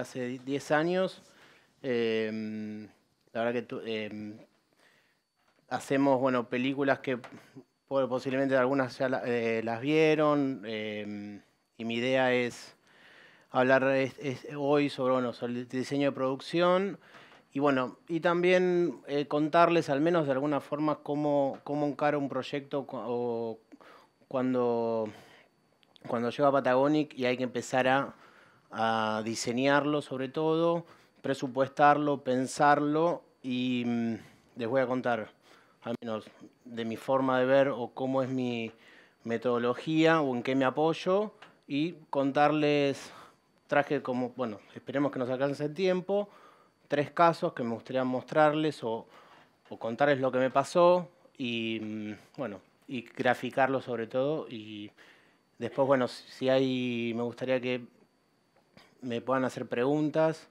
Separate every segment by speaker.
Speaker 1: hace 10 años. Em, la verdad que em, hacemos bueno, películas que posiblemente algunas ya eh, las vieron em, y mi idea es hablar hoy sobre, bueno, sobre, el diseño de producción y bueno, y también eh, contarles al menos de alguna forma cómo, cómo encara un proyecto cuando, cuando llega a Patagonic y hay que empezar a a diseñarlo sobre todo, presupuestarlo, pensarlo y mm, les voy a contar, al menos de mi forma de ver o cómo es mi metodología o en qué me apoyo y contarles, traje como, bueno, esperemos que nos alcance el tiempo, tres casos que me gustaría mostrarles o, contarles lo que me pasó y, mm, bueno, y graficarlo sobre todo y después, bueno, si hay, me gustaría que me puedan hacer preguntas,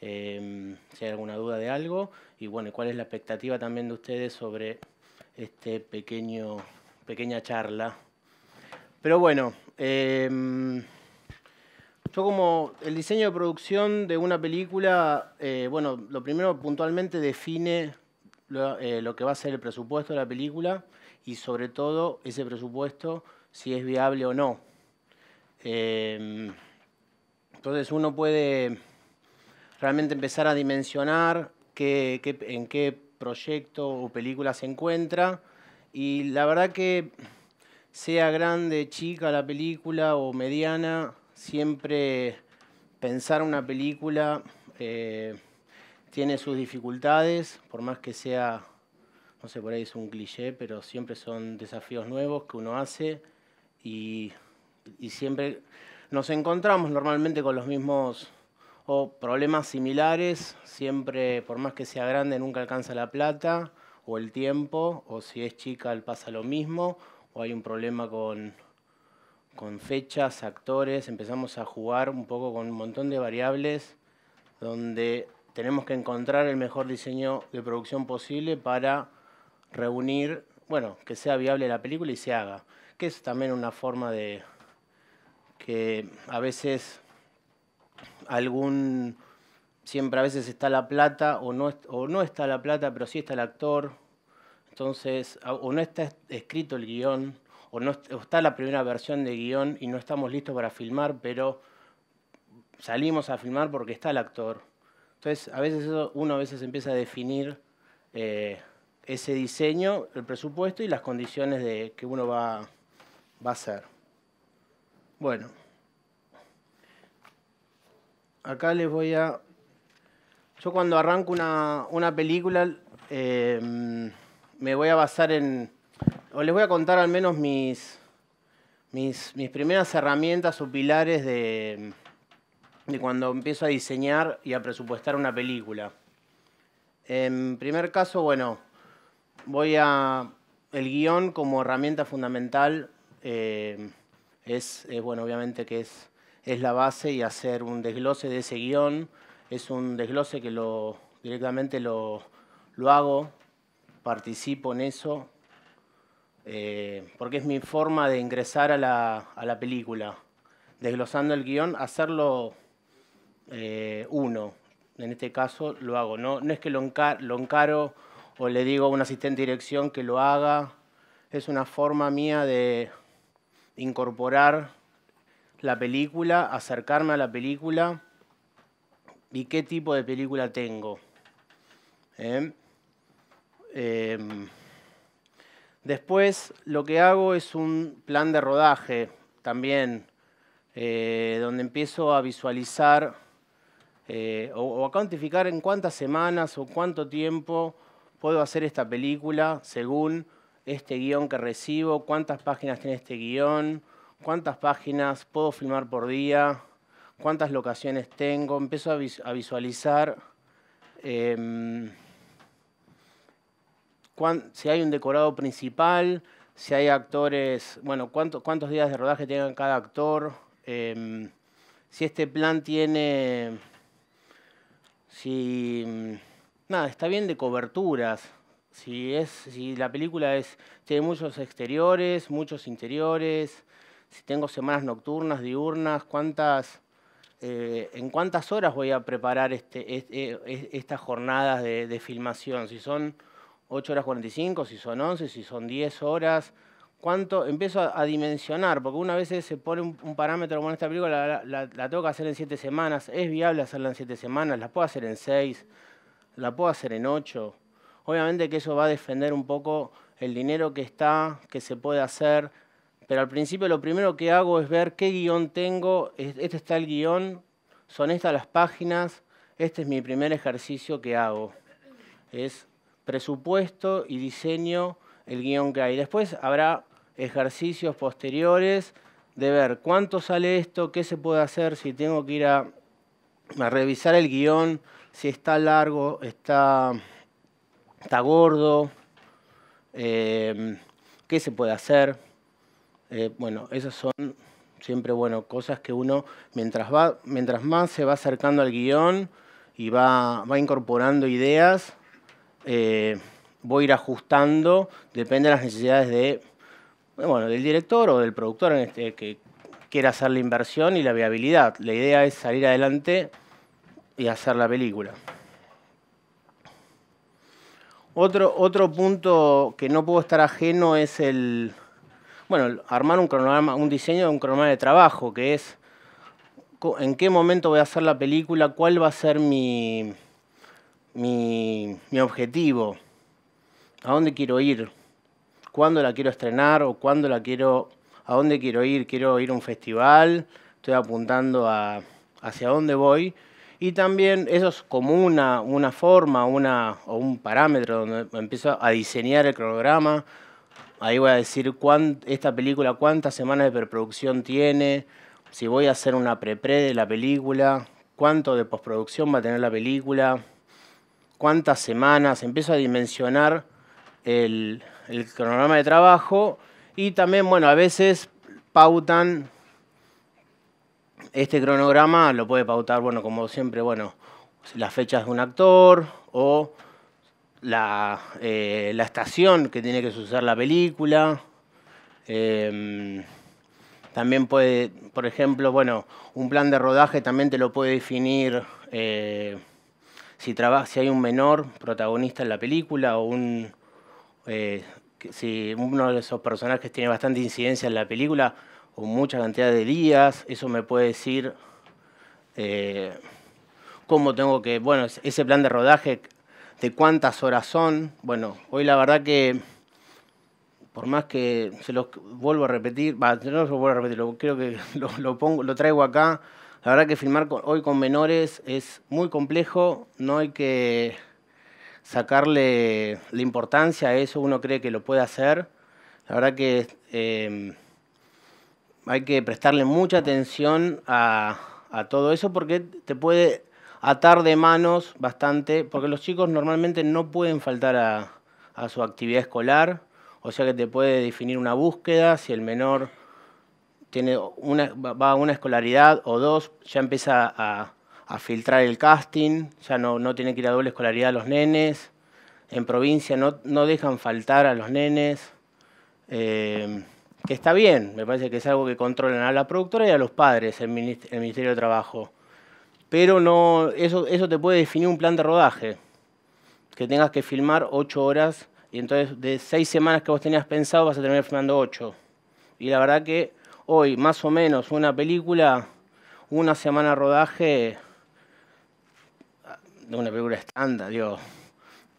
Speaker 1: em, si hay alguna duda de algo, y bueno, cuál es la expectativa también de ustedes sobre este pequeño, pequeña charla. Pero bueno, em, yo como el diseño de producción de una película, eh, bueno, lo primero puntualmente define eh, lo, que va a ser el presupuesto de la película y sobre todo ese presupuesto si es viable o no. Em, entonces uno puede realmente empezar a dimensionar en qué proyecto o película se encuentra. Y la verdad que sea grande, chica la película o mediana, siempre pensar una película eh, tiene sus dificultades, por más que sea, no sé, por ahí es un cliché, pero siempre son desafíos nuevos que uno hace y siempre nos encontramos normalmente con los mismos o problemas similares, siempre por más que sea grande nunca alcanza la plata o el tiempo, o si es chica pasa lo mismo, o hay un problema con, con fechas, actores, empezamos a jugar un poco con un montón de variables donde tenemos que encontrar el mejor diseño de producción posible para reunir, bueno, que sea viable la película y se haga, que es también una forma de, que a veces algún, siempre a veces está la plata o no, o no está la plata, pero sí está el actor, entonces o no está escrito el guión, o, no, está la primera versión de guión y no estamos listos para filmar, pero salimos a filmar porque está el actor. Entonces, a veces uno a veces empieza a definir eh, ese diseño, el presupuesto y las condiciones de que uno va, va a hacer. Bueno, acá les voy a... Yo cuando arranco una, película em, me voy a basar en... O les voy a contar al menos mis, mis, primeras herramientas o pilares de, de cuando empiezo a diseñar y a presupuestar una película. En primer caso, bueno, voy a el guión como herramienta fundamental. Em, es, eh, bueno, obviamente que es, es la base y hacer un desglose de ese guión es un desglose que lo, directamente lo, lo hago, participo en eso, eh, porque es mi forma de ingresar a la, película. Desglosando el guión, hacerlo eh, uno. En este caso lo hago. No, no es que lo, lo encaro o le digo a un asistente de dirección que lo haga. Es una forma mía de, incorporar la película, acercarme a la película y qué tipo de película tengo. ¿eh? Em, después lo que hago es un plan de rodaje también, eh, donde empiezo a visualizar eh, o a cuantificar en cuántas semanas o cuánto tiempo puedo hacer esta película según este guión que recibo, cuántas páginas tiene este guión, cuántas páginas puedo filmar por día, cuántas locaciones tengo, empiezo a, visualizar em, si hay un decorado principal, si hay actores, bueno, cuántos días de rodaje tengan cada actor, em, si este plan tiene, si, nada, está bien de coberturas, si, es, si la película es, tiene muchos exteriores, muchos interiores, si tengo semanas nocturnas, diurnas, cuántas, eh, en cuántas horas voy a preparar este, eh, estas jornadas de, filmación, si son 8 horas 45, si son 11, si son 10 horas, cuánto, empiezo a, dimensionar, porque una vez se pone un, parámetro como en esta película, la, la, la tengo que hacer en 7 semanas, es viable hacerla en 7 semanas, la puedo hacer en 6, la puedo hacer en 8 Obviamente que eso va a defender un poco el dinero que está, que se puede hacer, pero al principio lo primero que hago es ver qué guión tengo, este está el guión, son estas las páginas, este es mi primer ejercicio que hago. Es presupuesto y diseño el guión que hay. Después habrá ejercicios posteriores de ver cuánto sale esto, qué se puede hacer, si tengo que ir a, a revisar el guión, si está largo, está está gordo, em, qué se puede hacer. Eh, bueno, esas son siempre bueno, cosas que uno, mientras, va, mientras más se va acercando al guión y va, va incorporando ideas, eh, voy a ir ajustando, depende de las necesidades de, bueno, del director o del productor este, que quiera hacer la inversión y la viabilidad. La idea es salir adelante y hacer la película. Otro, otro punto que no puedo estar ajeno es el, bueno, armar un cronograma, un diseño de un cronograma de trabajo, que es en qué momento voy a hacer la película, cuál va a ser mi, mi, mi objetivo, a dónde quiero ir, cuándo la quiero estrenar o cuándo la quiero, a dónde quiero ir, quiero ir a un festival, estoy apuntando a hacia dónde voy y también eso es como una, forma una, o un parámetro donde empiezo a diseñar el cronograma. Ahí voy a decir esta película cuántas semanas de preproducción tiene, si voy a hacer una prepre de la película, cuánto de postproducción va a tener la película, cuántas semanas. Empiezo a dimensionar el, el cronograma de trabajo y también, bueno, a veces pautan este cronograma lo puede pautar, bueno, como siempre, bueno, las fechas de un actor o la, eh, estación que tiene que suceder la película. Em, también puede, por ejemplo, bueno, un plan de rodaje también te lo puede definir eh, si, trabaja, si hay un menor protagonista en la película o un, eh, si uno de esos personajes tiene bastante incidencia en la película, o mucha cantidad de días, eso me puede decir eh, cómo tengo que, bueno, ese plan de rodaje, de cuántas horas son. Bueno, hoy la verdad que, por más que se los vuelvo a repetir, no se los vuelvo a repetir, lo, creo que lo, pongo, lo traigo acá. La verdad que filmar hoy con menores es muy complejo, no hay que sacarle la importancia a eso, uno cree que lo puede hacer. La verdad que eh, hay que prestarle mucha atención a, todo eso porque te puede atar de manos bastante, porque los chicos normalmente no pueden faltar a, su actividad escolar, o sea que te puede definir una búsqueda, si el menor tiene una, va a una escolaridad o dos, ya empieza a, filtrar el casting, ya no, no tiene que ir a doble escolaridad a los nenes, en provincia no, no dejan faltar a los nenes. Eh, que está bien, me parece que es algo que controlan a la productora y a los padres, el, el Ministerio de Trabajo. Pero no, eso, eso te puede definir un plan de rodaje, que tengas que filmar ocho horas y entonces de seis semanas que vos tenías pensado vas a terminar filmando ocho. Y la verdad que hoy, más o menos, una película, una semana de rodaje, de una película estándar, dios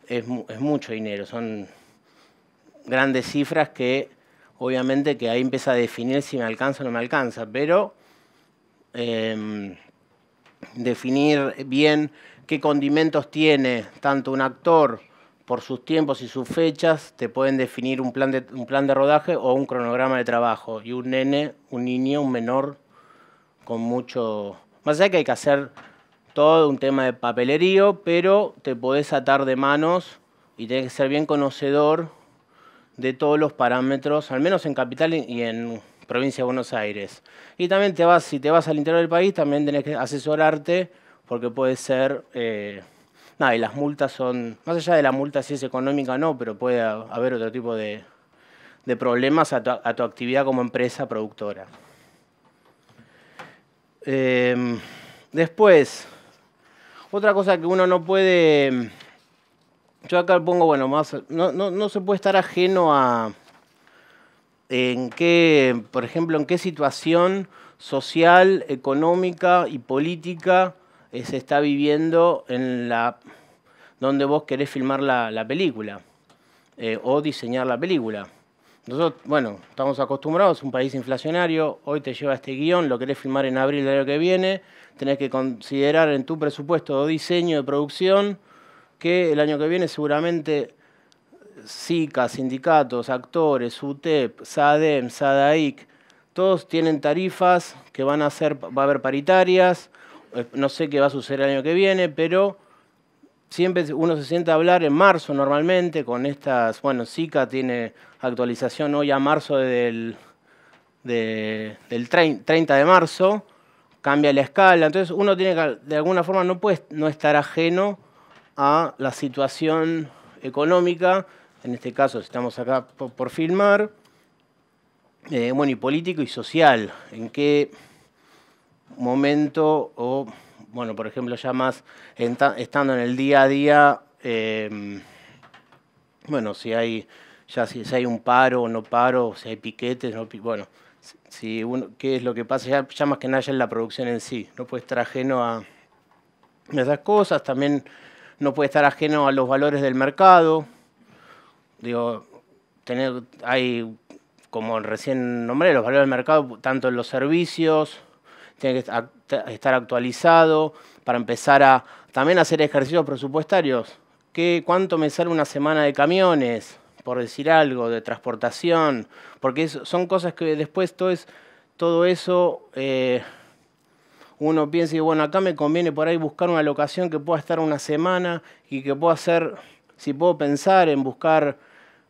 Speaker 1: es mucho dinero, son grandes cifras que obviamente que ahí empieza a definir si me alcanza o no me alcanza, pero em, definir bien qué condimentos tiene tanto un actor por sus tiempos y sus fechas, te pueden definir un plan de, un plan de rodaje o un cronograma de trabajo. Y un nene, un niño, un menor, con mucho... Más allá que hay que hacer todo un tema de papelerío, pero te podés atar de manos y tenés que ser bien conocedor de todos los parámetros, al menos en Capital y en provincia de Buenos Aires. Y también te vas, si te vas al interior del país, también tenés que asesorarte porque puede ser, eh, nada, y las multas son, más allá de la multa si es económica o no, pero puede haber otro tipo de, problemas a tu, actividad como empresa productora. Em, después, otra cosa que uno no puede yo acá pongo, bueno, más. No, no, no se puede estar ajeno a. En qué, por ejemplo, en qué situación social, económica y política eh, se está viviendo en la donde vos querés filmar la, película eh, o diseñar la película. Nosotros, bueno, estamos acostumbrados, un país inflacionario, hoy te lleva este guión, lo querés filmar en abril del año que viene, tenés que considerar en tu presupuesto o diseño, de producción, que el año que viene seguramente SICA, sindicatos, actores, UTEP, SADEM, SADAIC, todos tienen tarifas que van a ser, va a haber paritarias, eh, no sé qué va a suceder el año que viene, pero siempre uno se sienta a hablar en marzo normalmente con estas, bueno, SICA tiene actualización hoy a marzo del, 30 de marzo, cambia la escala, entonces uno tiene que, de alguna forma no puede no estar ajeno a la situación económica, en este caso estamos acá por, filmar, eh, bueno, y político y social, en qué momento o, bueno, por ejemplo, ya más estando en el día a día, em, bueno, si hay ya si, hay un paro o no paro, si hay piquetes, bueno, si uno, qué es lo que pasa, ya, más que nada en la producción en sí, no puede estar ajeno a esas cosas, también no puede estar ajeno a los valores del mercado. Digo, tener, hay, como recién nombré, los valores del mercado, tanto en los servicios, tiene que estar actualizado para empezar a también hacer ejercicios presupuestarios. ¿Qué, ¿Cuánto me sale una semana de camiones? Por decir algo, de transportación, porque son cosas que después todo, es, todo eso... Eh, uno piensa, y bueno, acá me conviene por ahí buscar una locación que pueda estar una semana y que pueda hacer, si puedo pensar en buscar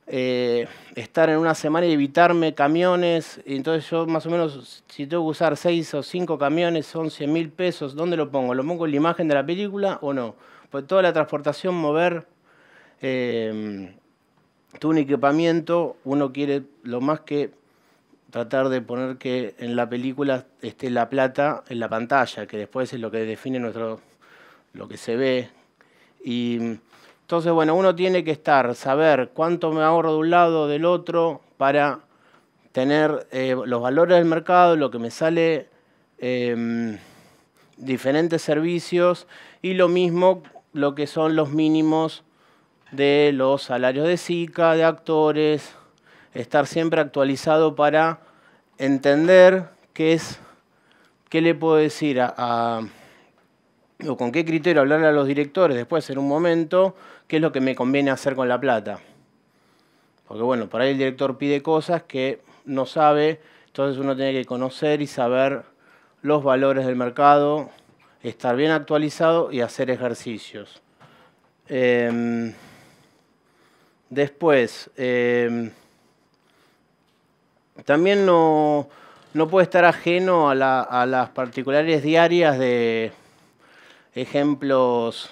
Speaker 1: eh, estar en una semana y evitarme camiones, entonces yo más o menos, si tengo que usar seis o cinco camiones, son 100 mil pesos, ¿dónde lo pongo? ¿Lo pongo en la imagen de la película o no? Pues toda la transportación, mover... Eh, tu un equipamiento, uno quiere lo más que tratar de poner que en la película esté la plata en la pantalla, que después es lo que define nuestro, lo que se ve. Y entonces, bueno, uno tiene que estar, saber cuánto me ahorro de un lado, del otro, para tener eh, los valores del mercado, lo que me sale, em, diferentes servicios y lo mismo lo que son los mínimos de los salarios de SICA, de actores, estar siempre actualizado para entender qué es, qué le puedo decir a, o con qué criterio hablarle a los directores después en un momento, qué es lo que me conviene hacer con la plata. Porque bueno, por ahí el director pide cosas que no sabe, entonces uno tiene que conocer y saber los valores del mercado, estar bien actualizado y hacer ejercicios. Em, después, em, también no, no puede estar ajeno a, las particulares diarias de ejemplos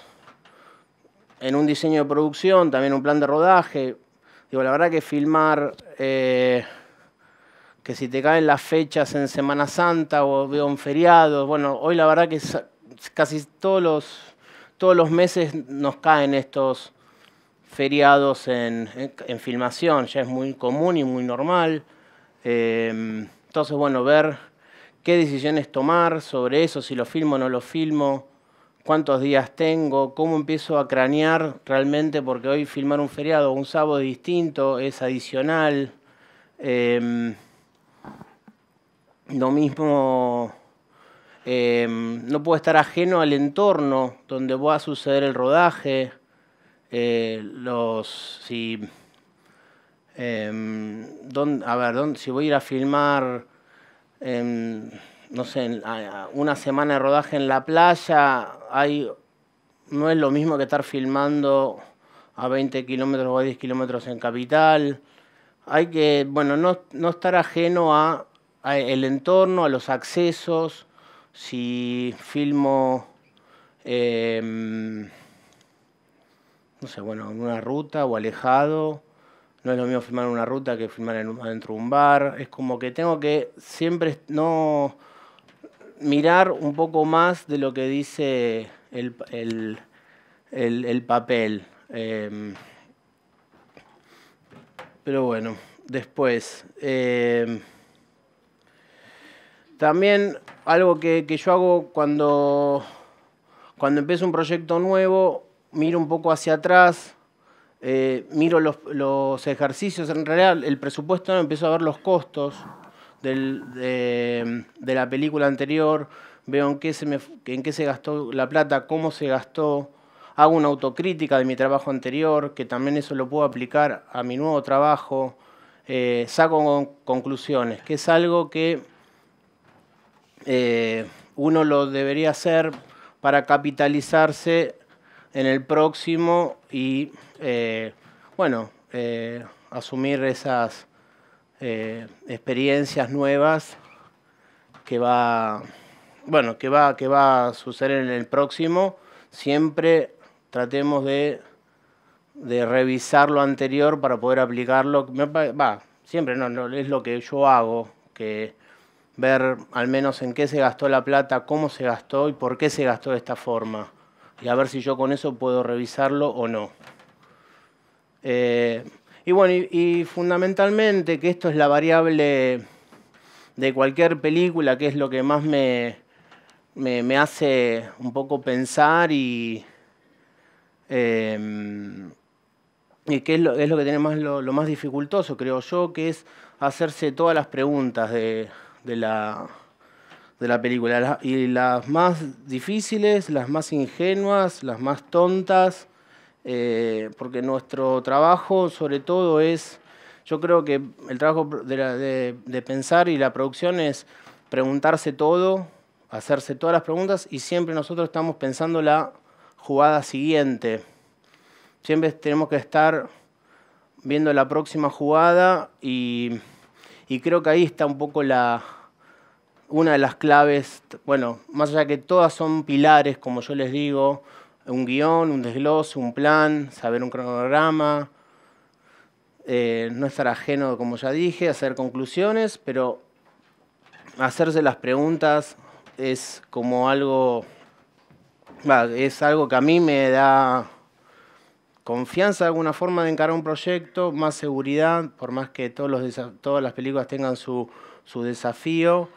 Speaker 1: en un diseño de producción, también un plan de rodaje. Digo, la verdad que filmar, eh, que si te caen las fechas en Semana Santa o veo un feriado, bueno, hoy la verdad que casi todos los, todos los meses nos caen estos feriados en filmación, ya es muy común y muy normal. Em, entonces, bueno, ver qué decisiones tomar sobre eso, si lo filmo o no lo filmo, cuántos días tengo, cómo empiezo a cranear realmente, porque hoy filmar un feriado un sábado es distinto, es adicional. Em, lo mismo, em, no puedo estar ajeno al entorno donde va a suceder el rodaje. Eh, los, si Em, a ver, si voy a ir a filmar, em, no sé, una semana de rodaje en la playa, no es lo mismo que estar filmando a 20 kilómetros o a 10 kilómetros en capital. Hay que, bueno, no, no estar ajeno a, el entorno, a los accesos. Si filmo, em, no sé, bueno, en una ruta o alejado, no es lo mismo filmar una ruta que filmar dentro de un bar. Es como que tengo que siempre no mirar un poco más de lo que dice el, papel. Em, pero bueno, después. Em, también algo que, yo hago cuando, cuando empiezo un proyecto nuevo, miro un poco hacia atrás, eh, miro los, ejercicios, en realidad el presupuesto, empiezo a ver los costos de, la película anterior, veo en qué, se en qué se gastó la plata, cómo se gastó, hago una autocrítica de mi trabajo anterior, que también eso lo puedo aplicar a mi nuevo trabajo, eh, saco conclusiones, que es algo que eh, uno lo debería hacer para capitalizarse en el próximo y, eh, bueno, eh, asumir esas eh, experiencias nuevas que va, bueno, que va, que va a suceder en el próximo. Siempre tratemos de, de revisar lo anterior para poder aplicarlo. Va, siempre no, no, es lo que yo hago, que ver al menos en qué se gastó la plata, cómo se gastó y por qué se gastó de esta forma y a ver si yo con eso puedo revisarlo o no. Eh, y bueno, y, fundamentalmente que esto es la variable de cualquier película, que es lo que más me, me, hace un poco pensar y, em, y que es lo, que tiene más lo, más dificultoso, creo yo, que es hacerse todas las preguntas de la de la película. y las más difíciles, las más ingenuas, las más tontas, eh, porque nuestro trabajo sobre todo es, yo creo que el trabajo de, pensar y la producción es preguntarse todo, hacerse todas las preguntas y siempre nosotros estamos pensando la jugada siguiente. Siempre tenemos que estar viendo la próxima jugada y creo que ahí está un poco la, una de las claves, bueno, más allá que todas son pilares, como yo les digo, un guión, un desglose, un plan, saber un cronograma, eh, no estar ajeno, como ya dije, hacer conclusiones, pero hacerse las preguntas es como algo, es algo que a mí me da confianza de alguna forma de encarar un proyecto, más seguridad, por más que todos los, todas las películas tengan su desafío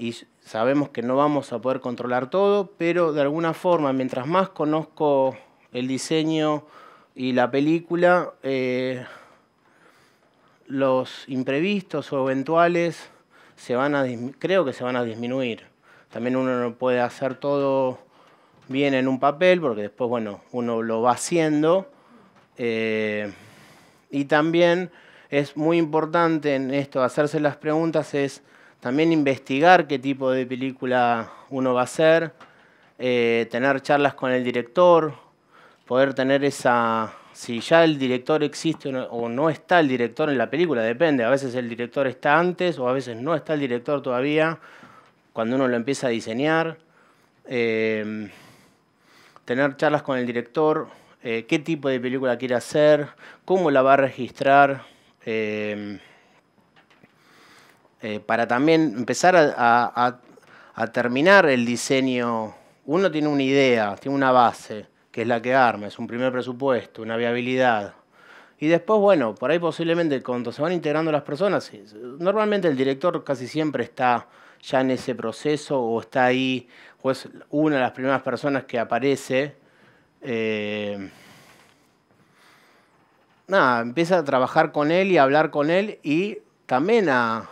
Speaker 1: y sabemos que no vamos a poder controlar todo, pero de alguna forma, mientras más conozco el diseño y la película, eh, los imprevistos o eventuales se van a creo que se van a disminuir. También uno no puede hacer todo bien en un papel, porque después, bueno, uno lo va haciendo. Eh, y también es muy importante en esto, hacerse las preguntas, es también investigar qué tipo de película uno va a hacer, eh, tener charlas con el director, poder tener esa... Si ya el director existe o no, está el director en la película, depende. A veces el director está antes o a veces no está el director todavía cuando uno lo empieza a diseñar. Em, tener charlas con el director, eh, qué tipo de película quiere hacer, cómo la va a registrar. Eh, eh, para también empezar a, terminar el diseño, uno tiene una idea, tiene una base, que es la que arma, es un primer presupuesto, una viabilidad. Y después, bueno, por ahí posiblemente cuando se van integrando las personas, normalmente el director casi siempre está ya en ese proceso o está ahí, o es una de las primeras personas que aparece. Eh, nada, empieza a trabajar con él y a hablar con él y también a,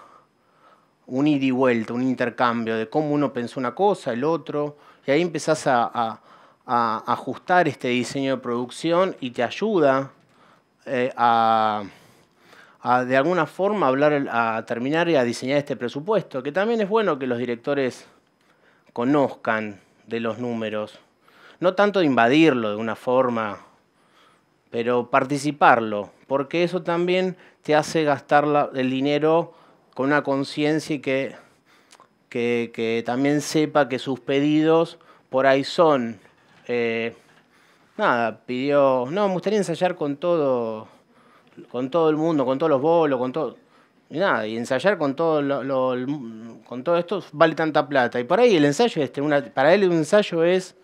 Speaker 1: un ida y vuelta, un intercambio de cómo uno pensó una cosa, el otro, y ahí empezás a, ajustar este diseño de producción y te ayuda eh, a, de alguna forma, hablar, a terminar y a diseñar este presupuesto, que también es bueno que los directores conozcan de los números, no tanto invadirlo de una forma, pero participarlo, porque eso también te hace gastar el dinero con una conciencia y que, que, también sepa que sus pedidos por ahí son. Eh, nada, pidió, no, me gustaría ensayar con todo, con todo el mundo, con todos los bolos, con todo. Y nada, y ensayar con todo con todo esto vale tanta plata. Y por ahí el ensayo, este, para él un ensayo es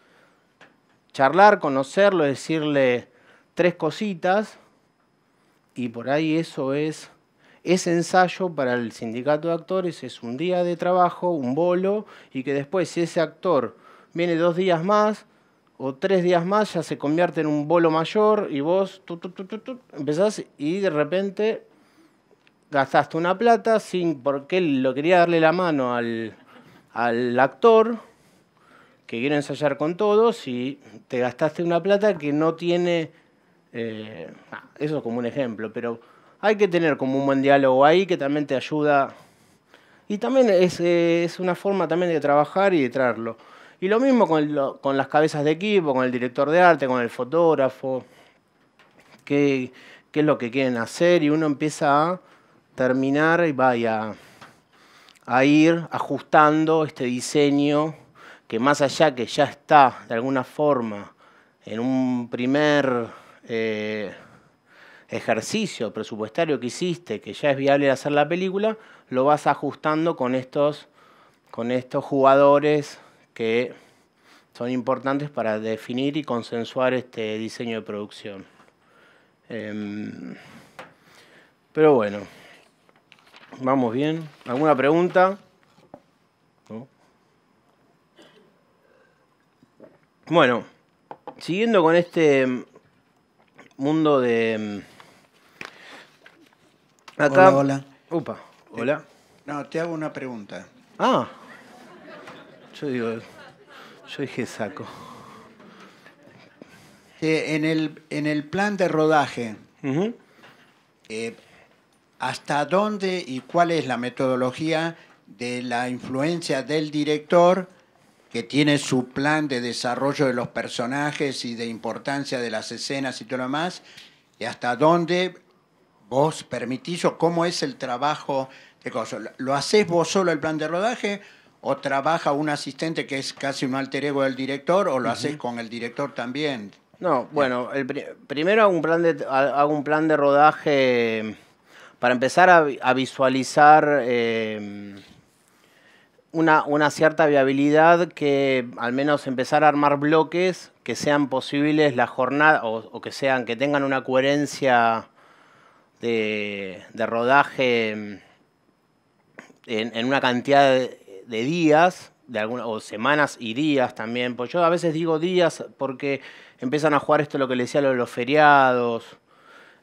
Speaker 1: charlar, conocerlo, decirle tres cositas. Y por ahí eso es ese ensayo para el sindicato de actores es un día de trabajo, un bolo, y que después si ese actor viene dos días más o tres días más, ya se convierte en un bolo mayor y vos tu, tu, tu, empezás y de repente gastaste una plata sin porque él lo quería darle la mano al, actor que quiere ensayar con todos y te gastaste una plata que no tiene... Eh, ah, eso es como un ejemplo, pero hay que tener como un buen diálogo ahí que también te ayuda. Y también es, eh, una forma también de trabajar y de traerlo. Y lo mismo con, las cabezas de equipo, con el director de arte, con el fotógrafo, qué, es lo que quieren hacer y uno empieza a terminar y vaya a ir ajustando este diseño que más allá que ya está de alguna forma en un primer... Eh, ejercicio presupuestario que hiciste, que ya es viable hacer la película, lo vas ajustando con estos, con estos jugadores que son importantes para definir y consensuar este diseño de producción. Em, pero bueno, vamos bien. ¿Alguna pregunta? Bueno, siguiendo con este mundo de em,
Speaker 2: Hola, hola.
Speaker 1: Upa, hola. no, te hago una pregunta. Ah, yo digo, yo dije saco. en, el, en el plan de rodaje, eh, ¿hasta dónde y cuál es la metodología de la influencia del director que tiene su plan de desarrollo de los personajes y de importancia de las escenas y todo lo demás? ¿Y hasta dónde vos permitís o cómo es el trabajo de ¿Lo haces vos solo el plan de rodaje o trabaja un asistente que es casi un alter ego del director o lo haces con el director también? No, bueno, primero hago un, plan de, un plan de rodaje para empezar a, visualizar em, una, una, cierta viabilidad que al menos empezar a armar bloques que sean posibles la jornada o, o que sean, que tengan una coherencia de, rodaje en, una cantidad de, días, de o semanas y días también. Pues yo a veces digo días porque empiezan a jugar esto lo que le decía lo los feriados.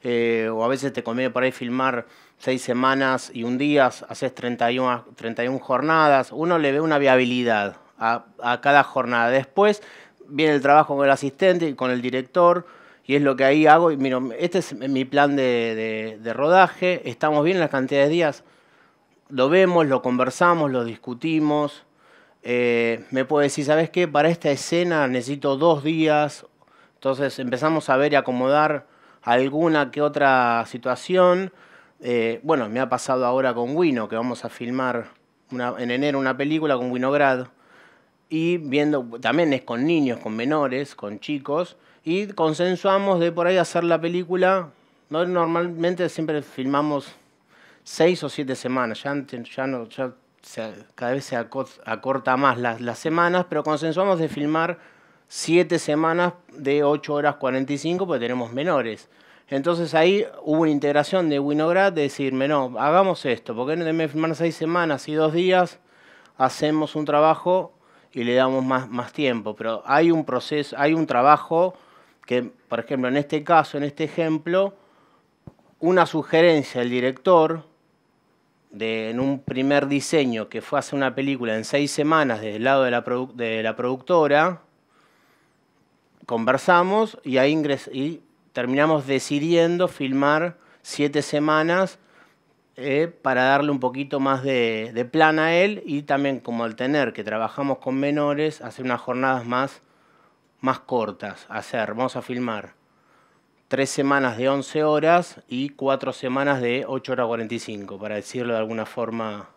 Speaker 1: Eh, o a veces te conviene por ahí filmar seis semanas y un día, haces 31, 31 jornadas, uno le ve una viabilidad a cada jornada. Después viene el trabajo con el asistente y con el director, y es lo que ahí hago. Y miro, este es mi plan de, rodaje, estamos bien en la cantidad de días, lo vemos, lo conversamos, lo discutimos. Eh, me puede decir, ¿sabes qué? Para esta escena necesito dos días. Entonces empezamos a ver y acomodar alguna que otra situación. Eh, bueno, me ha pasado ahora con Wino, que vamos a filmar en enero una película con Winograd. Y viendo, también es con niños, con menores, con chicos y consensuamos de por ahí hacer la película. Normalmente siempre filmamos seis o siete semanas, ya, cada vez se acorta más las, semanas, pero consensuamos de filmar siete semanas de 8 horas 45 porque tenemos menores. Entonces ahí hubo una integración de Winograd de decirme, no, hagamos esto, porque en vez de filmar seis semanas y dos días, hacemos un trabajo y le damos más, más tiempo. Pero hay un proceso, hay un trabajo que, por ejemplo, en este caso, en este ejemplo, una sugerencia del director en un primer diseño que fue hacer una película en seis semanas desde el lado de la, productora, conversamos y y terminamos decidiendo filmar siete semanas eh, para darle un poquito más de plan a él y también como al tener que trabajamos con menores, hacer unas jornadas más más cortas hacer. Vamos a filmar tres semanas de 11 horas y cuatro semanas de 8 horas 45, para decirlo de alguna forma.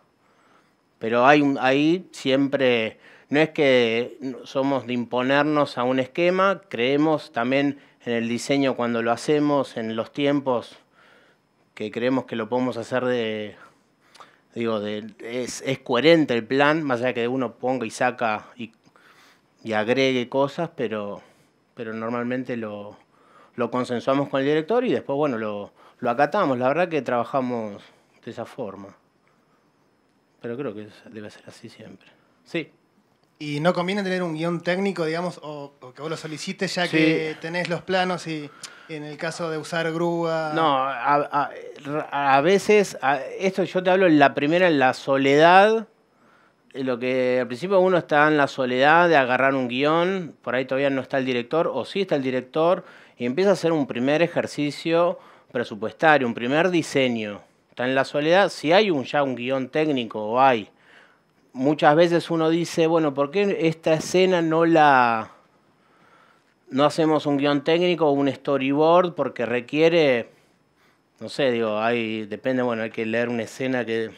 Speaker 1: Pero hay, ahí siempre, no es que somos de imponernos a un esquema, creemos también en el diseño cuando lo hacemos, en los tiempos que creemos que lo podemos hacer de, digo, de, es, es, coherente el plan, más allá que uno ponga y saca y y agregue cosas, pero, pero normalmente lo, consensuamos con el director y después, bueno, lo, acatamos. La verdad que trabajamos de esa forma. Pero creo que debe ser así siempre. Sí. ¿Y no conviene tener un guión técnico, digamos, o, que vos lo solicites ya que tenés los planos y, en el caso de usar grúa? No, a, veces, esto yo te hablo en la primera, en la soledad, eh, lo que al principio uno está en la soledad de agarrar un guión, por ahí todavía no está el director, o sí está el director, y empieza a hacer un primer ejercicio presupuestario, un primer diseño. Está en la soledad, si hay un, ya un guión técnico, o hay. Muchas veces uno dice, bueno, ¿por qué esta escena no la... No hacemos un guión técnico o un storyboard porque requiere, no sé, digo, hay, depende, bueno, hay que leer una escena que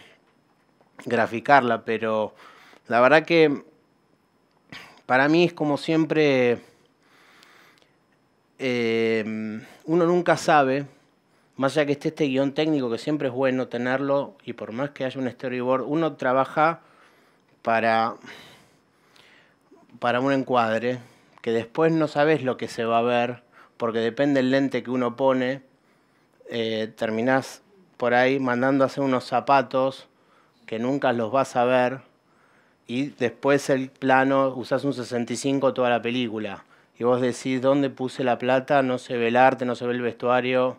Speaker 1: graficarla, pero la verdad que para mí es como siempre, em, uno nunca sabe, más allá que esté este guión técnico, que siempre es bueno tenerlo, y por más que haya un storyboard, uno trabaja para, para un encuadre, que después no sabes lo que se va a ver, porque depende del lente que uno pone, eh, terminás por ahí mandando a hacer unos zapatos que nunca los vas a ver, y después el plano, usás un 65 toda la película, y vos decís, ¿dónde puse la plata? No se ve el arte, no se ve el vestuario.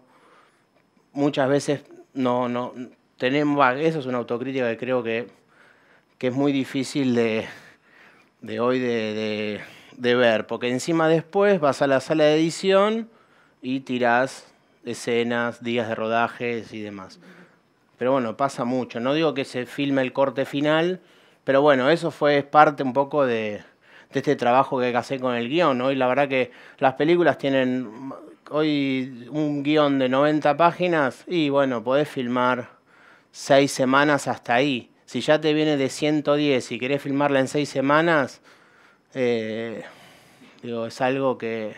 Speaker 1: Muchas veces no, no, tenemos, eso es una autocrítica que creo que, que es muy difícil de, de hoy de, de, de ver, porque encima después vas a la sala de edición y tirás escenas, días de rodajes y demás. Pero bueno, pasa mucho. No digo que se filme el corte final, pero bueno, eso fue parte un poco de, este trabajo que casé con el guión. Hoy la verdad que las películas tienen hoy un guión de 90 páginas y bueno, podés filmar seis semanas hasta ahí. Si ya te viene de 110 y querés filmarla en seis semanas, eh, digo, es algo que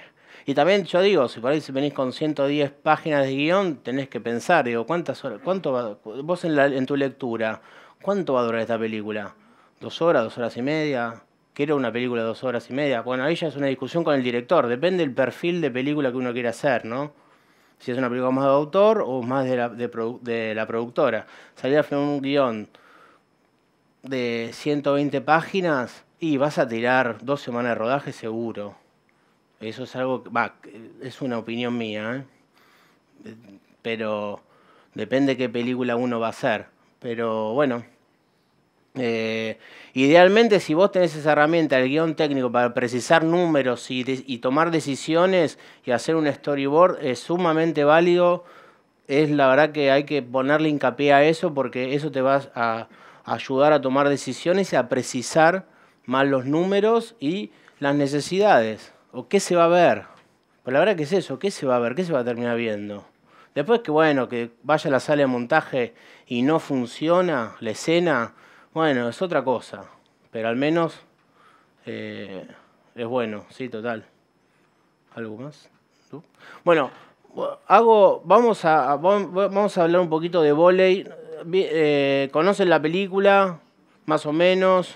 Speaker 1: y también yo digo, si por ahí venís con 110 páginas de guión, tenés que pensar, digo, ¿cuántas horas? ¿Cuánto va, vos en, tu lectura, ¿cuánto va a durar esta película? ¿Dos horas, dos horas y media? ¿Quiero una película de dos horas y media? Bueno, ahí ya es una discusión con el director, depende del perfil de película que uno quiera hacer, ¿no? Si es una película más de autor o más de la, productora. Salir a un guión de 120 páginas y vas a tirar dos semanas de rodaje seguro. Eso es algo, va, es una opinión mía, ¿eh? pero depende qué película uno va a hacer. Pero bueno, eh, idealmente si vos tenés esa herramienta, el guión técnico, para precisar números y, y tomar decisiones y hacer un storyboard, es sumamente válido. Es la verdad que hay que ponerle hincapié a eso porque eso te va a ayudar a tomar decisiones y a precisar más los números y las necesidades. ¿O qué se va a ver? Pues la verdad que es eso, ¿qué se va a ver? ¿Qué se va a terminar viendo? Después que bueno, que vaya a la sala de montaje y no funciona la escena, bueno, es otra cosa. Pero al menos eh, es bueno, sí, total. ¿Algo más? ¿Tú? Bueno, hago, vamos a, vamos a hablar un poquito de volei. Eh, ¿Conocen la película? Más o menos.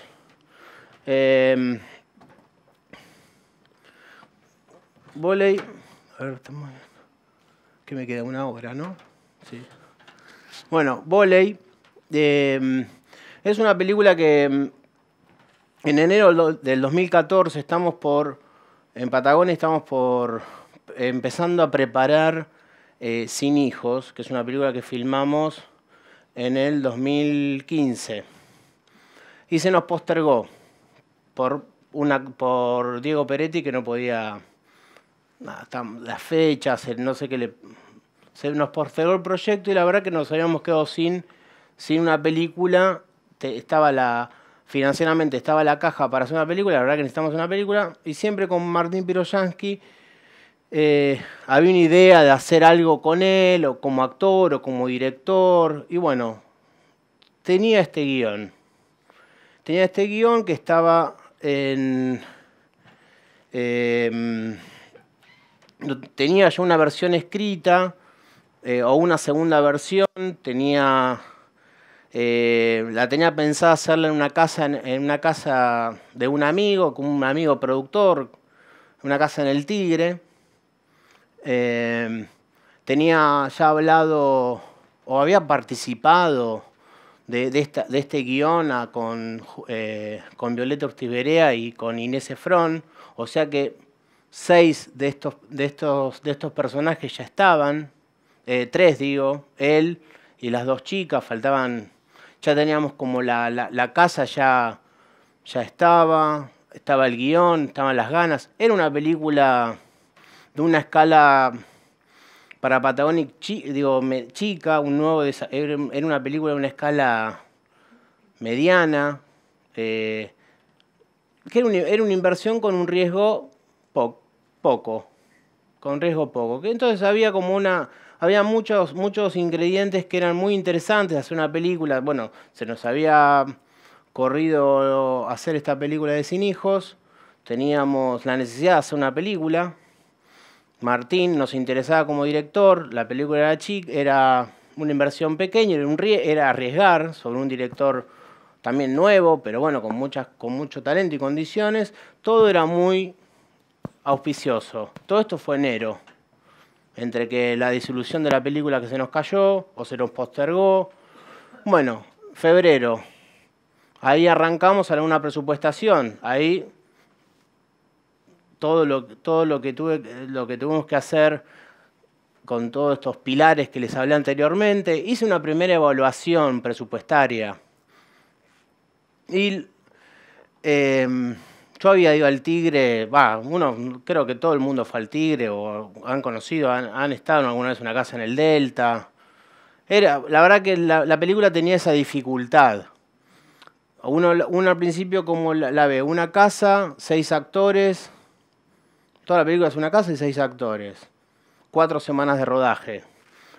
Speaker 1: Em, Voley, A ver, Que me queda una hora, ¿no? Sí. Bueno, Voley em, es una película que em, en enero del 2014 estamos por. En Patagonia estamos por. empezando a preparar eh, Sin Hijos, que es una película que filmamos en el 2015. Y se nos postergó por, una, por Diego Peretti que no podía las fechas, el no sé qué le... Se nos postergó el proyecto y la verdad que nos habíamos quedado sin, sin una película. estaba la... Financieramente estaba la caja para hacer una película, la verdad que necesitamos una película. Y siempre con Martín Piroyansky eh, había una idea de hacer algo con él, o como actor, o como director. Y bueno, tenía este guión. Tenía este guión que estaba en... Em, tenía ya una versión escrita eh, o una segunda versión, tenía, eh, la tenía pensada hacerla en una, casa, en, una casa de un amigo, con un amigo productor, una casa en el Tigre. Eh, tenía ya hablado o había participado de, de, este guión con, con Violeta Octiverea y con Inés Efrón, o sea que seis de estos, de estos, de estos personajes ya estaban, eh, tres digo, él y las dos chicas, faltaban, ya teníamos como la, casa ya, ya estaba, estaba el guión, estaban las ganas, era una película de una escala para Patagonic digo, chica, un nuevo era una película de una escala mediana, eh, que era, era una inversión con un riesgo poco poco, con riesgo poco. Entonces había como una, había muchos, muchos ingredientes que eran muy interesantes hacer una película. Bueno, se nos había corrido hacer esta película de Sin Hijos, teníamos la necesidad de hacer una película. Martín nos interesaba como director, la película era chic, era una inversión pequeña, era, un, era arriesgar sobre un director también nuevo, pero bueno, con, muchas, con mucho talento y condiciones. Todo era muy auspicioso. Todo esto fue enero. Entre que la disolución de la película que se nos cayó o se nos postergó. Bueno, febrero. Ahí arrancamos alguna presupuestación. Ahí todo lo, todo lo que, tuve, lo que tuvimos que hacer con todos estos pilares que les hablé anteriormente, hice una primera evaluación presupuestaria. Y em, yo había ido al Tigre, uno, creo que todo el mundo fue al Tigre o han conocido, han, estado alguna vez en una casa en el Delta. Era, la verdad que la, película tenía esa dificultad. Uno, al principio como la, ve, una casa, seis actores, toda la película es una casa y seis actores, cuatro semanas de rodaje.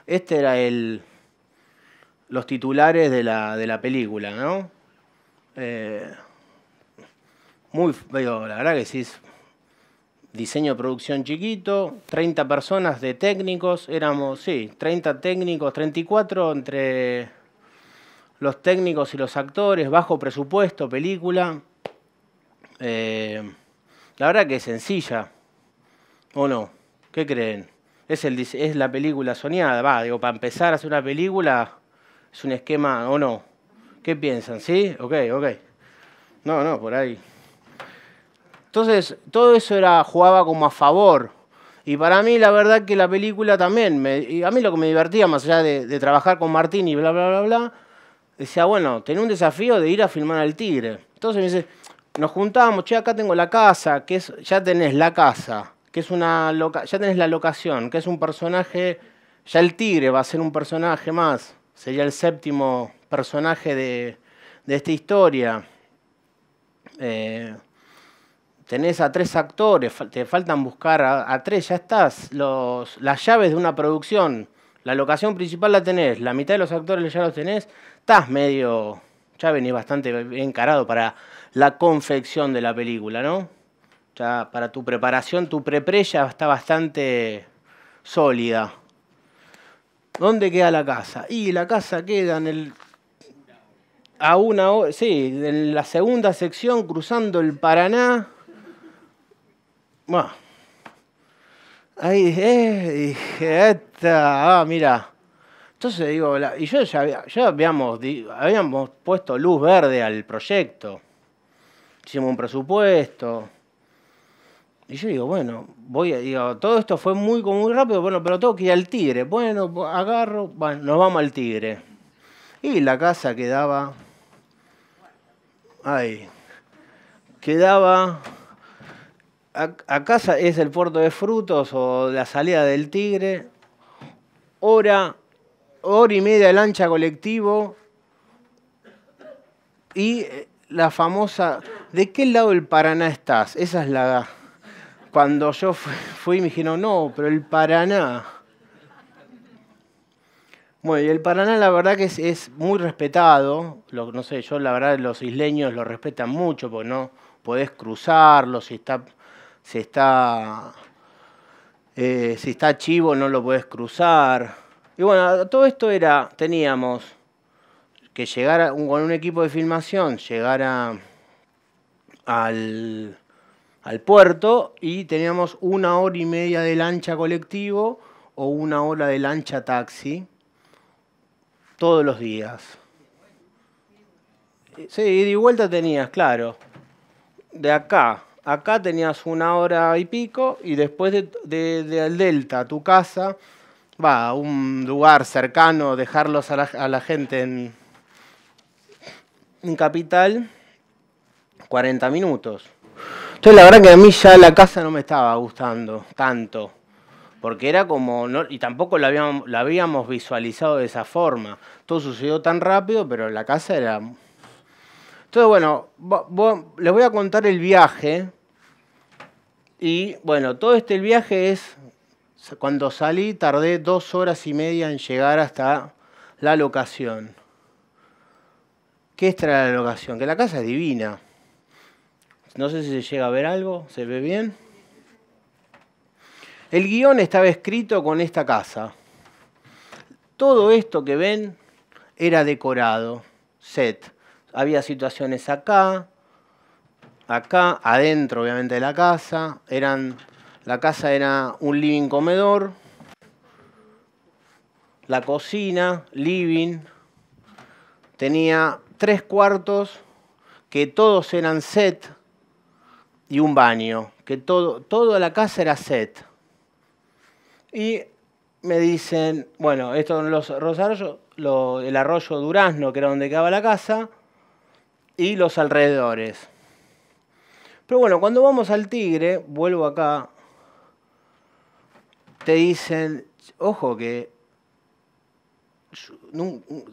Speaker 1: Este era el, los titulares de la, película, ¿no? Eh, muy, la verdad que sí, diseño de producción chiquito, 30 personas de técnicos, éramos, sí, 30 técnicos, 34 entre los técnicos y los actores, bajo presupuesto, película. Eh, la verdad que es sencilla, ¿o no? ¿Qué creen? Es, el, es la película soñada, va, digo, para empezar a hacer una película es un esquema, ¿o no? ¿Qué piensan? ¿Sí? Ok, ok. No, no, por ahí. Entonces, todo eso era, jugaba como a favor. Y para mí, la verdad que la película también, y a mí lo que me divertía, más allá de, trabajar con Martín y bla, bla, bla, bla, decía, bueno, tenía un desafío de ir a filmar al tigre. Entonces me dice, nos juntábamos, che, acá tengo la casa, que es, ya tenés la casa, que es una loca, ya tenés la locación, que es un personaje, ya el tigre va a ser un personaje más, sería el séptimo personaje de, de esta historia. Eh, tenés a tres actores, te faltan buscar a, tres, ya estás. las llaves de una producción, la locación principal la tenés, la mitad de los actores ya los tenés, estás medio, ya venís bastante encarado para la confección de la película, ¿no? Ya para tu preparación, tu prepre ya está bastante sólida. ¿Dónde queda la casa? Y la casa queda en el a una sí, en la segunda sección cruzando el Paraná, bueno. Ahí dije, eh, esta, ah, mira. Entonces digo, y yo ya, habíamos, habíamos puesto luz verde al proyecto. Hicimos un presupuesto. Y yo digo, bueno, voy a, todo esto fue muy, muy rápido, bueno, pero tengo que ir al tigre. Bueno, agarro, nos vamos al tigre. Y la casa quedaba. Ahí. Quedaba acá es el puerto de frutos o la salida del Tigre, hora, hora y media de lancha colectivo y eh, la famosa, ¿de qué lado del Paraná estás? Esa es la... Cuando yo fui, me dijeron, no, pero el Paraná... Bueno, y el Paraná la verdad que es, muy respetado, no sé, yo la verdad los isleños lo respetan mucho, porque no podés cruzarlo, si está eh, si está, está chivo no lo puedes cruzar. Y bueno, todo esto era, teníamos que llegar con un equipo de filmación, llegar al, puerto y teníamos una hora y media de lancha colectivo o una hora de lancha taxi todos los días. Sí, y de vuelta tenías, claro. De acá acá tenías una hora y pico y después del Delta a tu casa, va, a un lugar cercano, dejarlos a la, gente en, Capital, 40 minutos. Entonces la verdad que a mí ya la casa no me estaba gustando tanto, porque era como, y tampoco la la habíamos visualizado de esa forma. Todo sucedió tan rápido, pero la casa era entonces, bueno, les voy a contar el viaje. Y bueno, todo este viaje es, cuando salí tardé dos horas y media en llegar hasta la locación. ¿Qué es la locación? Que la casa es divina. No sé si se llega a ver algo, se ve bien. El guión estaba escrito con esta casa. Todo esto que ven era decorado, set había situaciones acá, acá, adentro obviamente de la casa, eran, la casa era un living comedor, la cocina, living, tenía tres cuartos que todos eran set y un baño, que todo, toda la casa era set. Y me dicen, bueno, esto los rosarios, el arroyo Durazno, que era donde quedaba la casa, y los alrededores. Pero bueno, cuando vamos al Tigre, vuelvo acá, te dicen, ojo que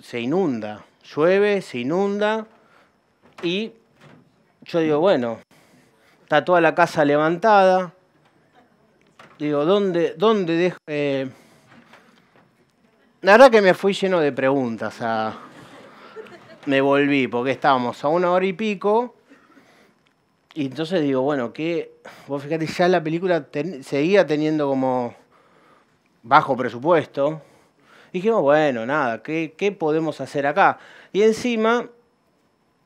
Speaker 1: se inunda, llueve, se inunda y yo digo, bueno, está toda la casa levantada. Digo, ¿dónde, dónde dejo? Eh? La verdad que me fui lleno de preguntas a, me volví, porque estábamos a una hora y pico. Y entonces digo, bueno, que vos fíjate, ya la película seguía teniendo como bajo presupuesto. Y dijimos, oh, bueno, nada, ¿qué, podemos hacer acá? Y encima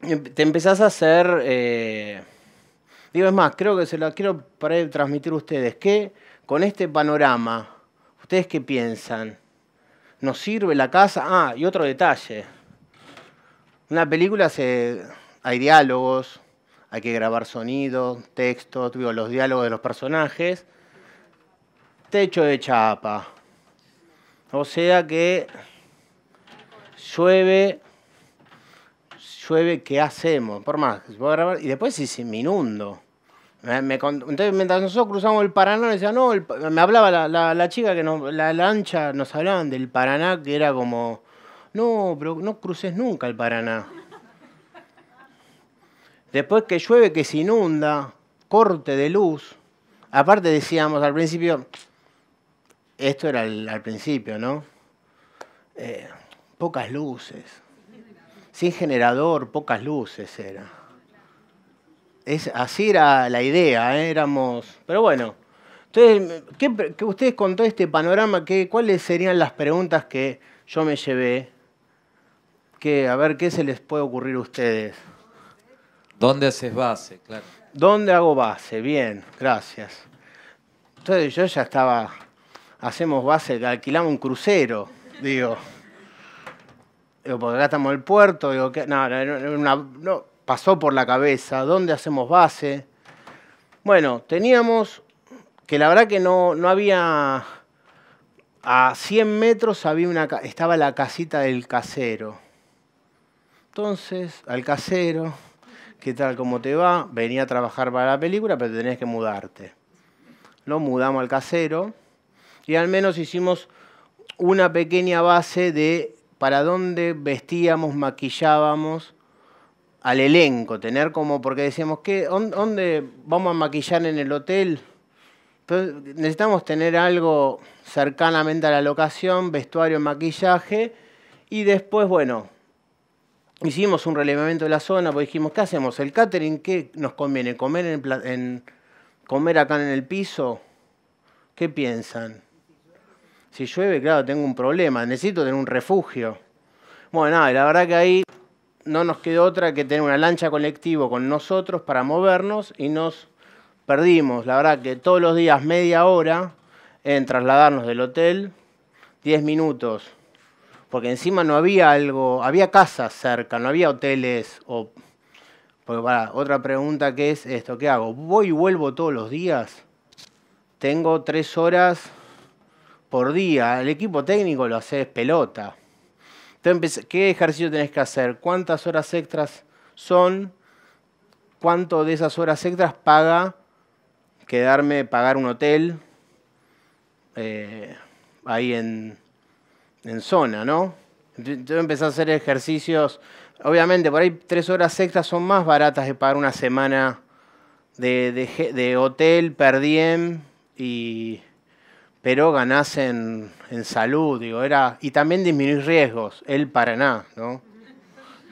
Speaker 1: em, te empezás a hacer, eh, digo, es más, creo que se lo quiero transmitir a ustedes, que con este panorama, ¿ustedes qué piensan? ¿Nos sirve la casa? Ah, y otro detalle una película se, hay diálogos, hay que grabar sonido, textos, digo, los diálogos de los personajes. Techo de chapa. O sea que llueve, llueve, ¿qué hacemos? Por más, voy grabar. Y después si me inundo. entonces, mientras nosotros cruzamos el Paraná, me, decía, no, me hablaba la, chica que nos, la lancha, nos hablaban del Paraná, que era como no, pero no cruces nunca el Paraná. Después que llueve, que se inunda, corte de luz. Aparte decíamos al principio, esto era al principio, ¿no? Eh, pocas luces. Sin generador, pocas luces era. Es, así era la idea, ¿eh? éramos... Pero bueno, entonces, ¿qué, que ustedes con este panorama, ¿cuáles serían las preguntas que yo me llevé que, a ver, ¿qué se les puede ocurrir a ustedes? ¿Dónde haces base? ¿Dónde hago base? Bien, gracias. Entonces yo ya estaba, hacemos base, alquilamos un crucero, digo. Digo, porque acá estamos en el puerto, digo, que, no, no, pasó por la cabeza, ¿dónde hacemos base? Bueno, teníamos, que la verdad que no, no había, a 100 metros había una, estaba la casita del casero entonces, al casero, ¿qué tal? ¿Cómo te va? Venía a trabajar para la película, pero tenés que mudarte. Lo mudamos al casero y al menos hicimos una pequeña base de para dónde vestíamos, maquillábamos al elenco, tener como, porque decíamos, que ¿dónde vamos a maquillar en el hotel? necesitamos tener algo cercanamente a la locación, vestuario, maquillaje, y después, bueno, hicimos un relevamiento de la zona, pues dijimos, ¿qué hacemos? ¿El catering qué nos conviene? ¿Comer, en, comer acá en el piso? ¿Qué piensan? Si llueve, claro, tengo un problema, necesito tener un refugio. Bueno, nada, la verdad que ahí no nos quedó otra que tener una lancha colectivo con nosotros para movernos y nos perdimos, la verdad que todos los días media hora en trasladarnos del hotel, 10 minutos porque encima no había algo, había casas cerca, no había hoteles o... otra pregunta que es esto, ¿qué hago? ¿Voy y vuelvo todos los días? Tengo tres horas por día, el equipo técnico lo hace es pelota. Entonces, ¿qué ejercicio tenés que hacer? ¿Cuántas horas extras son? ¿Cuánto de esas horas extras paga quedarme, pagar un hotel? Eh, ahí en, en zona, ¿no? Yo empecé a hacer ejercicios, obviamente por ahí tres horas extras son más baratas que pagar una semana de, hotel, per y, pero ganás en, salud, digo, y también disminuir riesgos, el Paraná, ¿no?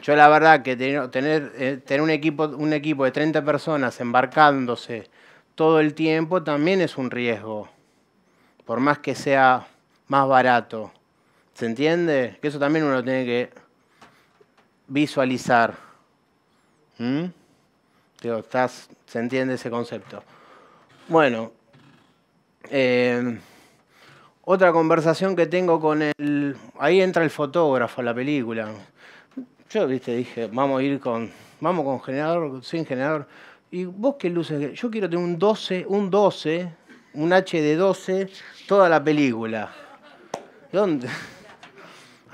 Speaker 1: Yo la verdad que tener, tener, eh, tener un, equipo, un equipo de 30 personas embarcándose todo el tiempo también es un riesgo, por más que sea más barato. ¿Se entiende? Que eso también uno tiene que visualizar. ¿Mm? ¿Se entiende ese concepto? Bueno, eh, otra conversación que tengo con él, Ahí entra el fotógrafo a la película. Yo, viste, dije, vamos a ir con... Vamos con generador, sin generador. ¿Y vos qué luces? Yo quiero tener un 12, un 12, un HD 12, toda la película. ¿Dónde?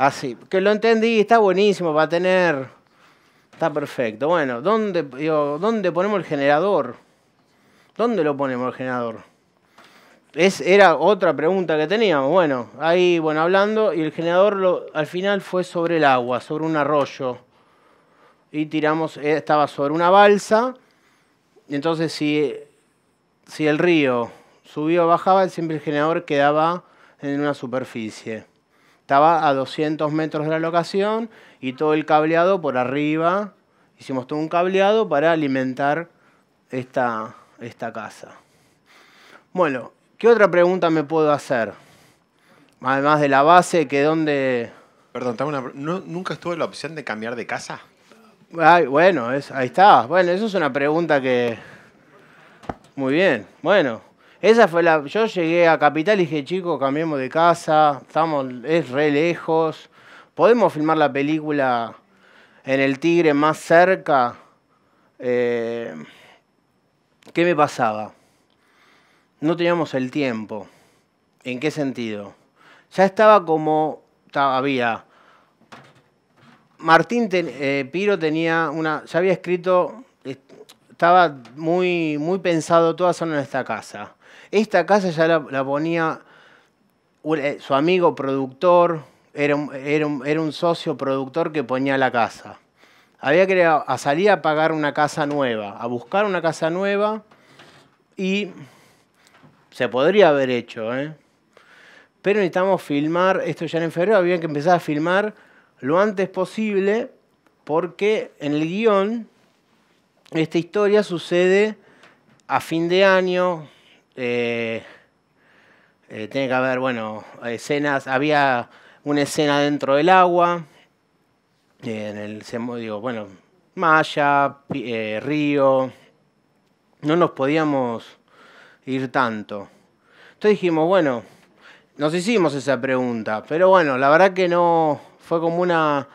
Speaker 1: Así, ah, que lo entendí, está buenísimo para tener. Está perfecto. Bueno, ¿dónde, ponemos el generador? ¿Dónde lo ponemos el generador? Es, era otra pregunta que teníamos. Bueno, ahí, bueno, hablando, y el generador lo, al final fue sobre el agua, sobre un arroyo. Y tiramos, eh, estaba sobre una balsa. Entonces, si, si el río subía o bajaba, siempre el generador quedaba en una superficie. Estaba a 200 metros de la locación y todo el cableado por arriba. Hicimos todo un cableado para alimentar esta, esta casa. Bueno, ¿qué otra pregunta me puedo hacer? Además de la base, que dónde... Perdón, ¿nunca estuvo la opción de cambiar de casa? bueno, ahí está. Bueno, eso es una pregunta que... Muy bien, bueno. Esa fue la. Yo llegué a Capital y dije, chicos, cambiemos de casa, estamos, es re lejos. ¿Podemos filmar la película en el Tigre más cerca? Eh, ¿Qué me pasaba? No teníamos el tiempo. ¿En qué sentido? Ya estaba como. había. Martín eh, Piro tenía una. Ya había escrito. Estaba muy, muy pensado, todas son en esta casa esta casa ya la, ponía eh, su amigo productor, era un, socio productor que ponía la casa. Había que salir a pagar una casa nueva, a buscar una casa nueva y se podría haber hecho, ¿eh? pero necesitamos filmar, esto ya en febrero, había que empezar a filmar lo antes posible porque en el guión esta historia sucede a fin de año, eh, eh, tiene que haber, bueno, escenas. Había una escena dentro del agua. Eh, en el, digo, bueno, Maya, Río. No nos podíamos ir tanto. Entonces dijimos, bueno, nos hicimos esa pregunta. Pero bueno, la verdad que no. Fue como una,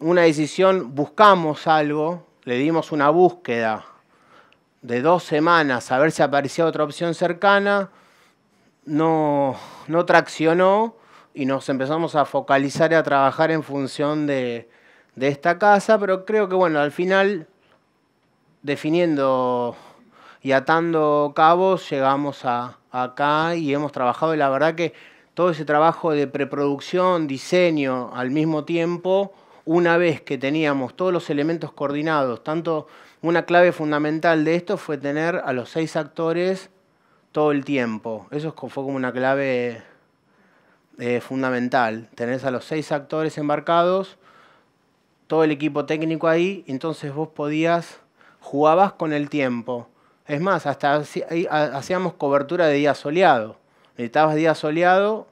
Speaker 1: una decisión. Buscamos algo. Le dimos una búsqueda de dos semanas a ver si aparecía otra opción cercana, no, no traccionó y nos empezamos a focalizar y a trabajar en función de, esta casa, pero creo que bueno, al final, definiendo y atando cabos, llegamos a, acá y hemos trabajado y la verdad que todo ese trabajo de preproducción, diseño al mismo tiempo, una vez que teníamos todos los elementos coordinados, tanto una clave fundamental de esto fue tener a los seis actores todo el tiempo. Eso fue como una clave eh, fundamental. Tenés a los seis actores embarcados, todo el equipo técnico ahí, entonces vos podías, jugabas con el tiempo. Es más, hasta hacíamos cobertura de día soleado. Necesitabas día soleado,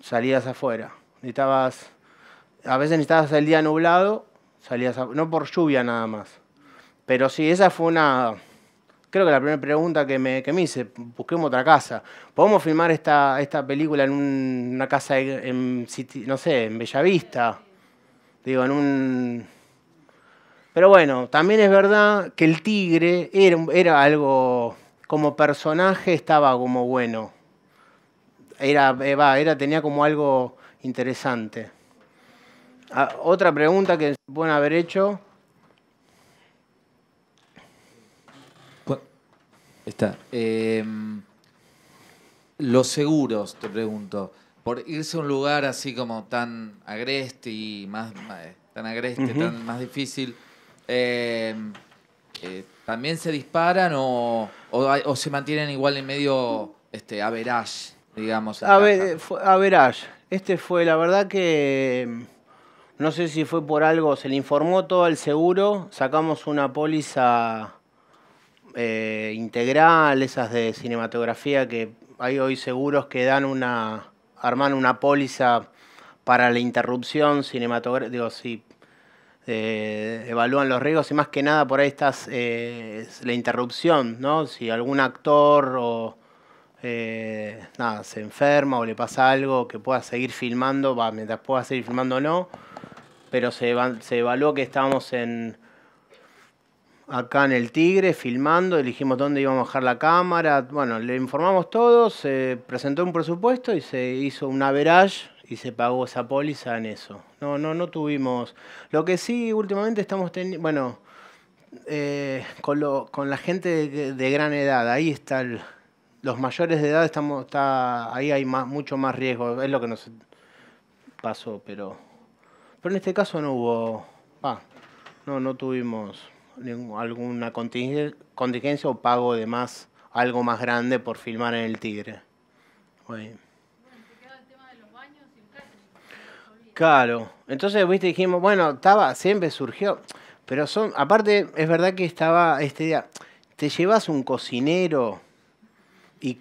Speaker 1: salías afuera. Necesitabas, a veces necesitabas el día nublado, salías afuera. No por lluvia nada más. Pero sí, esa fue una, creo que la primera pregunta que me, que me hice, busquemos otra casa. ¿Podemos filmar esta, esta película en una casa, en, no sé, en Bellavista? Digo, en un... Pero bueno, también es verdad que el tigre era, algo, como personaje estaba como bueno. Era, eh, era, tenía como algo interesante. Ah, otra pregunta que pueden haber hecho Em, los seguros, te pregunto. Por irse a un lugar así como tan agreste y más, eh, tan agreste, tan más difícil, em, eh, ¿también se disparan o, se mantienen igual en medio este, average, digamos? A Este fue, la verdad que em, no sé si fue por algo, se le informó todo al seguro, sacamos una póliza eh, integral, esas de cinematografía que hay hoy seguros que dan una, arman una póliza para la interrupción cinematográfica, digo, si eh, evalúan los riesgos y más que nada por ahí estás eh, la interrupción, ¿no? Si algún actor o nada, se enferma o le pasa algo que pueda seguir filmando, va, mientras pueda seguir filmando o no, pero se, se evaluó que estábamos en acá en el Tigre filmando, elegimos dónde íbamos a bajar la cámara, bueno, le informamos todo, se presentó un presupuesto y se hizo un average y se pagó esa póliza en eso. No, no, no tuvimos. Lo que sí últimamente estamos teniendo, bueno, eh, con, lo, con la gente de, gran edad, ahí está los mayores de edad estamos, está, ahí hay más, mucho más riesgo, es lo que nos pasó, pero. Pero en este caso no hubo. no, no tuvimos alguna contingencia o pago de más algo más grande por filmar en el Tigre. Bueno. Claro, entonces viste dijimos, bueno, estaba, siempre surgió, pero son, aparte es verdad que estaba este día, te llevas un cocinero y,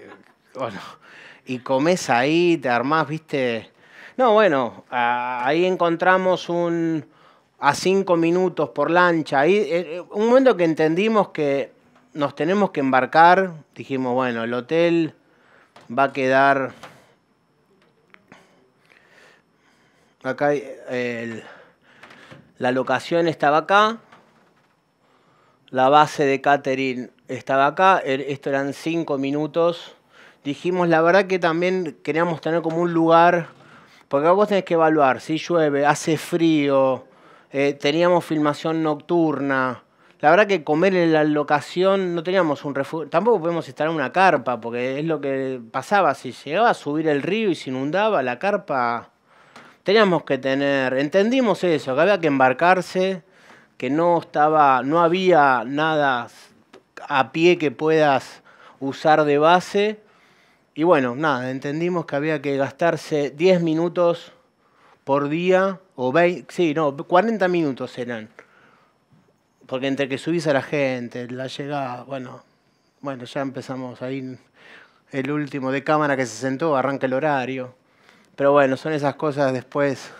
Speaker 1: y, comes ahí, te armás, viste. No, bueno, ahí encontramos un, a cinco minutos por lancha. Eh, eh, un momento que entendimos que nos tenemos que embarcar, dijimos, bueno, el hotel va a quedar... Acá la locación estaba acá, la base de catering estaba acá, esto eran cinco minutos. Dijimos, la verdad que también queríamos tener como un lugar, porque vos tenés que evaluar si llueve, hace frío, eh, teníamos filmación nocturna. La verdad que comer en la locación no teníamos un refugio, tampoco podemos estar en una carpa, porque es lo que pasaba, si llegaba a subir el río y se inundaba la carpa, teníamos que tener, entendimos eso, que había que embarcarse, que no estaba, no había nada a pie que puedas usar de base. Y bueno, nada, entendimos que había que gastarse 10 minutos por día o 20, sí, no, 40 minutos eran. Porque entre que subís a la gente, la llegada, bueno, bueno, ya empezamos ahí. El último de cámara que se sentó, arranca el horario. Pero bueno, son esas cosas después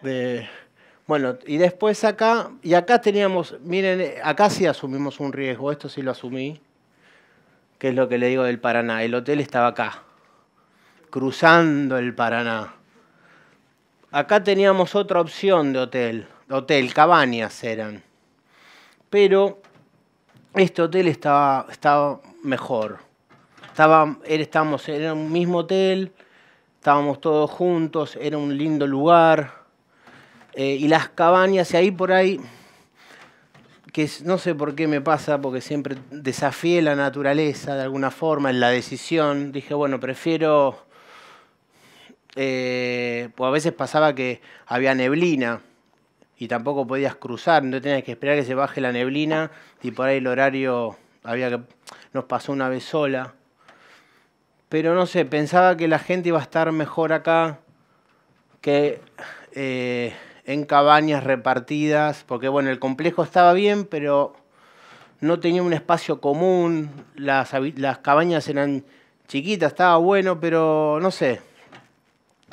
Speaker 1: de... Bueno, y después acá, y acá teníamos, miren, acá sí asumimos un riesgo, esto sí lo asumí, que es lo que le digo del Paraná. El hotel estaba acá, cruzando el Paraná. Acá teníamos otra opción de hotel, hotel, cabañas eran. Pero este hotel estaba, estaba mejor. estábamos, era un mismo hotel, estábamos todos juntos, era un lindo lugar. Eh, y las cabañas, y ahí por ahí, que no sé por qué me pasa, porque siempre desafié la naturaleza de alguna forma en la decisión. Dije, bueno, prefiero eh, pues a veces pasaba que había neblina y tampoco podías cruzar, no tenías que esperar que se baje la neblina y por ahí el horario había que nos pasó una vez sola. Pero no sé, pensaba que la gente iba a estar mejor acá que eh, en cabañas repartidas, porque bueno, el complejo estaba bien, pero no tenía un espacio común, las cabañas eran chiquitas, estaba bueno, pero no sé,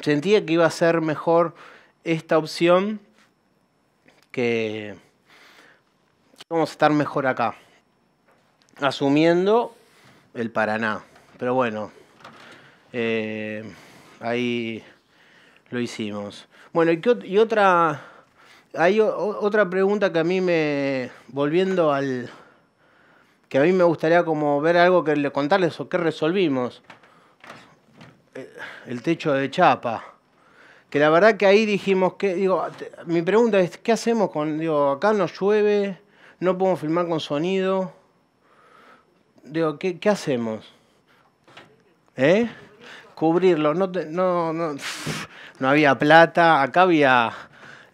Speaker 1: sentía que iba a ser mejor esta opción que vamos a estar mejor acá, asumiendo el Paraná. Pero bueno, eh, ahí lo hicimos. Bueno, y, otra, hay otra pregunta que a mí me, volviendo al, que a mí me gustaría como ver algo que le contarles o que resolvimos el techo de chapa. Que la verdad que ahí dijimos que, digo, mi pregunta es, ¿qué hacemos con, digo, acá no llueve, no podemos filmar con sonido? Digo, ¿qué, hacemos? ¿Eh? Cubrirlo, no, no, había plata, acá había,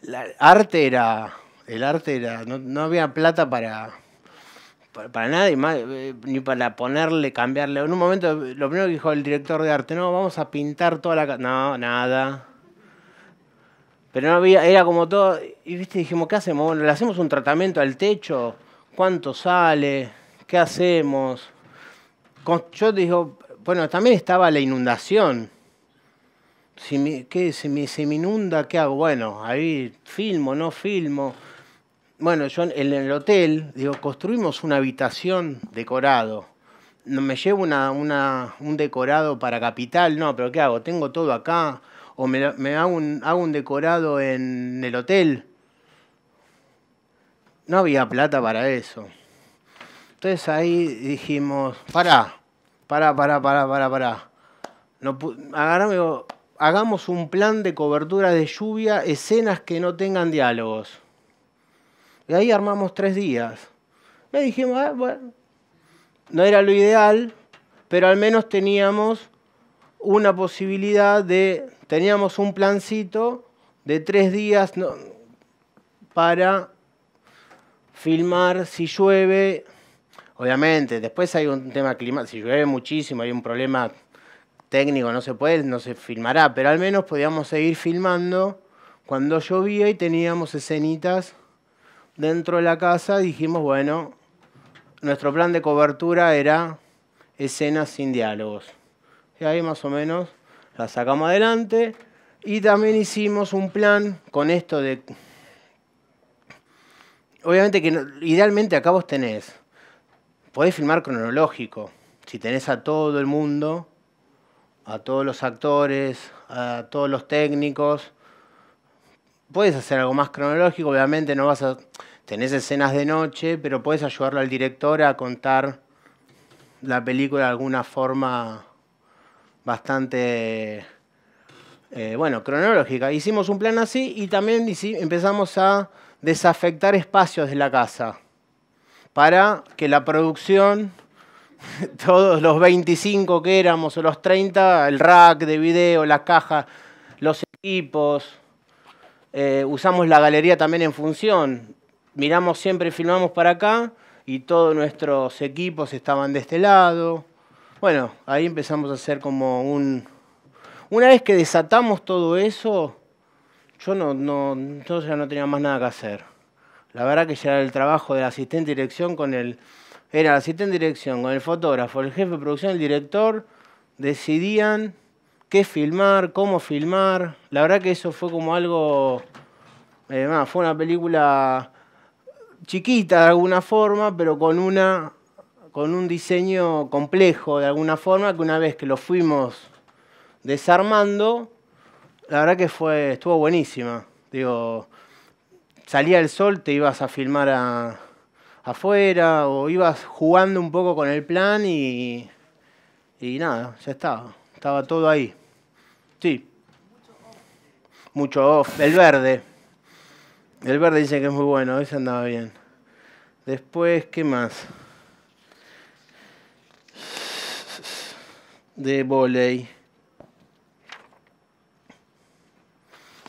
Speaker 1: la arte era, el arte era, no había plata para para, nadie más, eh, ni para ponerle, cambiarle. En un momento, lo primero que dijo el director de arte, no, vamos a pintar toda la... No, nada. Pero no había, era como todo, y viste, dijimos, ¿qué hacemos? Bueno, le hacemos un tratamiento al techo, ¿cuánto sale? ¿Qué hacemos? yo digo, bueno, también estaba la inundación. Si me, ¿qué, se me inunda, ¿qué hago? Bueno, ahí filmo, no filmo bueno, yo en el hotel, digo, construimos una habitación decorado. Me llevo un decorado para Capital, no, pero ¿qué hago? Tengo todo acá. O me, hago, un, decorado en el hotel. No había plata para eso. Entonces ahí dijimos, pará, pará, pará, pará, pará, para. No, hagamos un plan de cobertura de lluvia, escenas que no tengan diálogos. Y ahí armamos tres días. Y dijimos, ah, bueno, no era lo ideal, pero al menos teníamos una posibilidad de, teníamos un plancito de tres días para filmar si llueve. Obviamente, después hay un tema climático, si llueve muchísimo, hay un problema técnico, no se puede, no se filmará, pero al menos podíamos seguir filmando cuando llovía y teníamos escenitas dentro de la casa dijimos, bueno, nuestro plan de cobertura era escenas sin diálogos. Y ahí más o menos la sacamos adelante. Y también hicimos un plan con esto de... Obviamente que idealmente acá vos tenés, podés filmar cronológico, si tenés a todo el mundo, a todos los actores, a todos los técnicos, puedes hacer algo más cronológico, obviamente no vas a tenés escenas de noche, pero puedes ayudarle al director a contar la película de alguna forma bastante, eh, bueno, cronológica. Hicimos un plan así y también empezamos a desafectar espacios de la casa para que la producción, todos los 25 que éramos o los 30, el rack de video, la caja, los equipos, eh, usamos la galería también en función miramos siempre, filmamos para acá y todos nuestros equipos estaban de este lado. Bueno, ahí empezamos a hacer como un... Una vez que desatamos todo eso, yo no, no, entonces ya no tenía más nada que hacer. La verdad que ya era el trabajo del asistente de dirección con el... Era el asistente de dirección con el fotógrafo, el jefe de producción, el director, decidían qué filmar, cómo filmar. La verdad que eso fue como algo... Eh, fue una película chiquita de alguna forma, pero con, una, con un diseño complejo de alguna forma, que una vez que lo fuimos desarmando, la verdad que fue, estuvo buenísima. Digo, salía el sol, te ibas a filmar afuera o ibas jugando un poco con el plan y, y nada, ya estaba, estaba todo ahí. Sí. Mucho off, el verde. El verde dice que es muy bueno, ese andaba bien. Después, ¿qué más? De volei.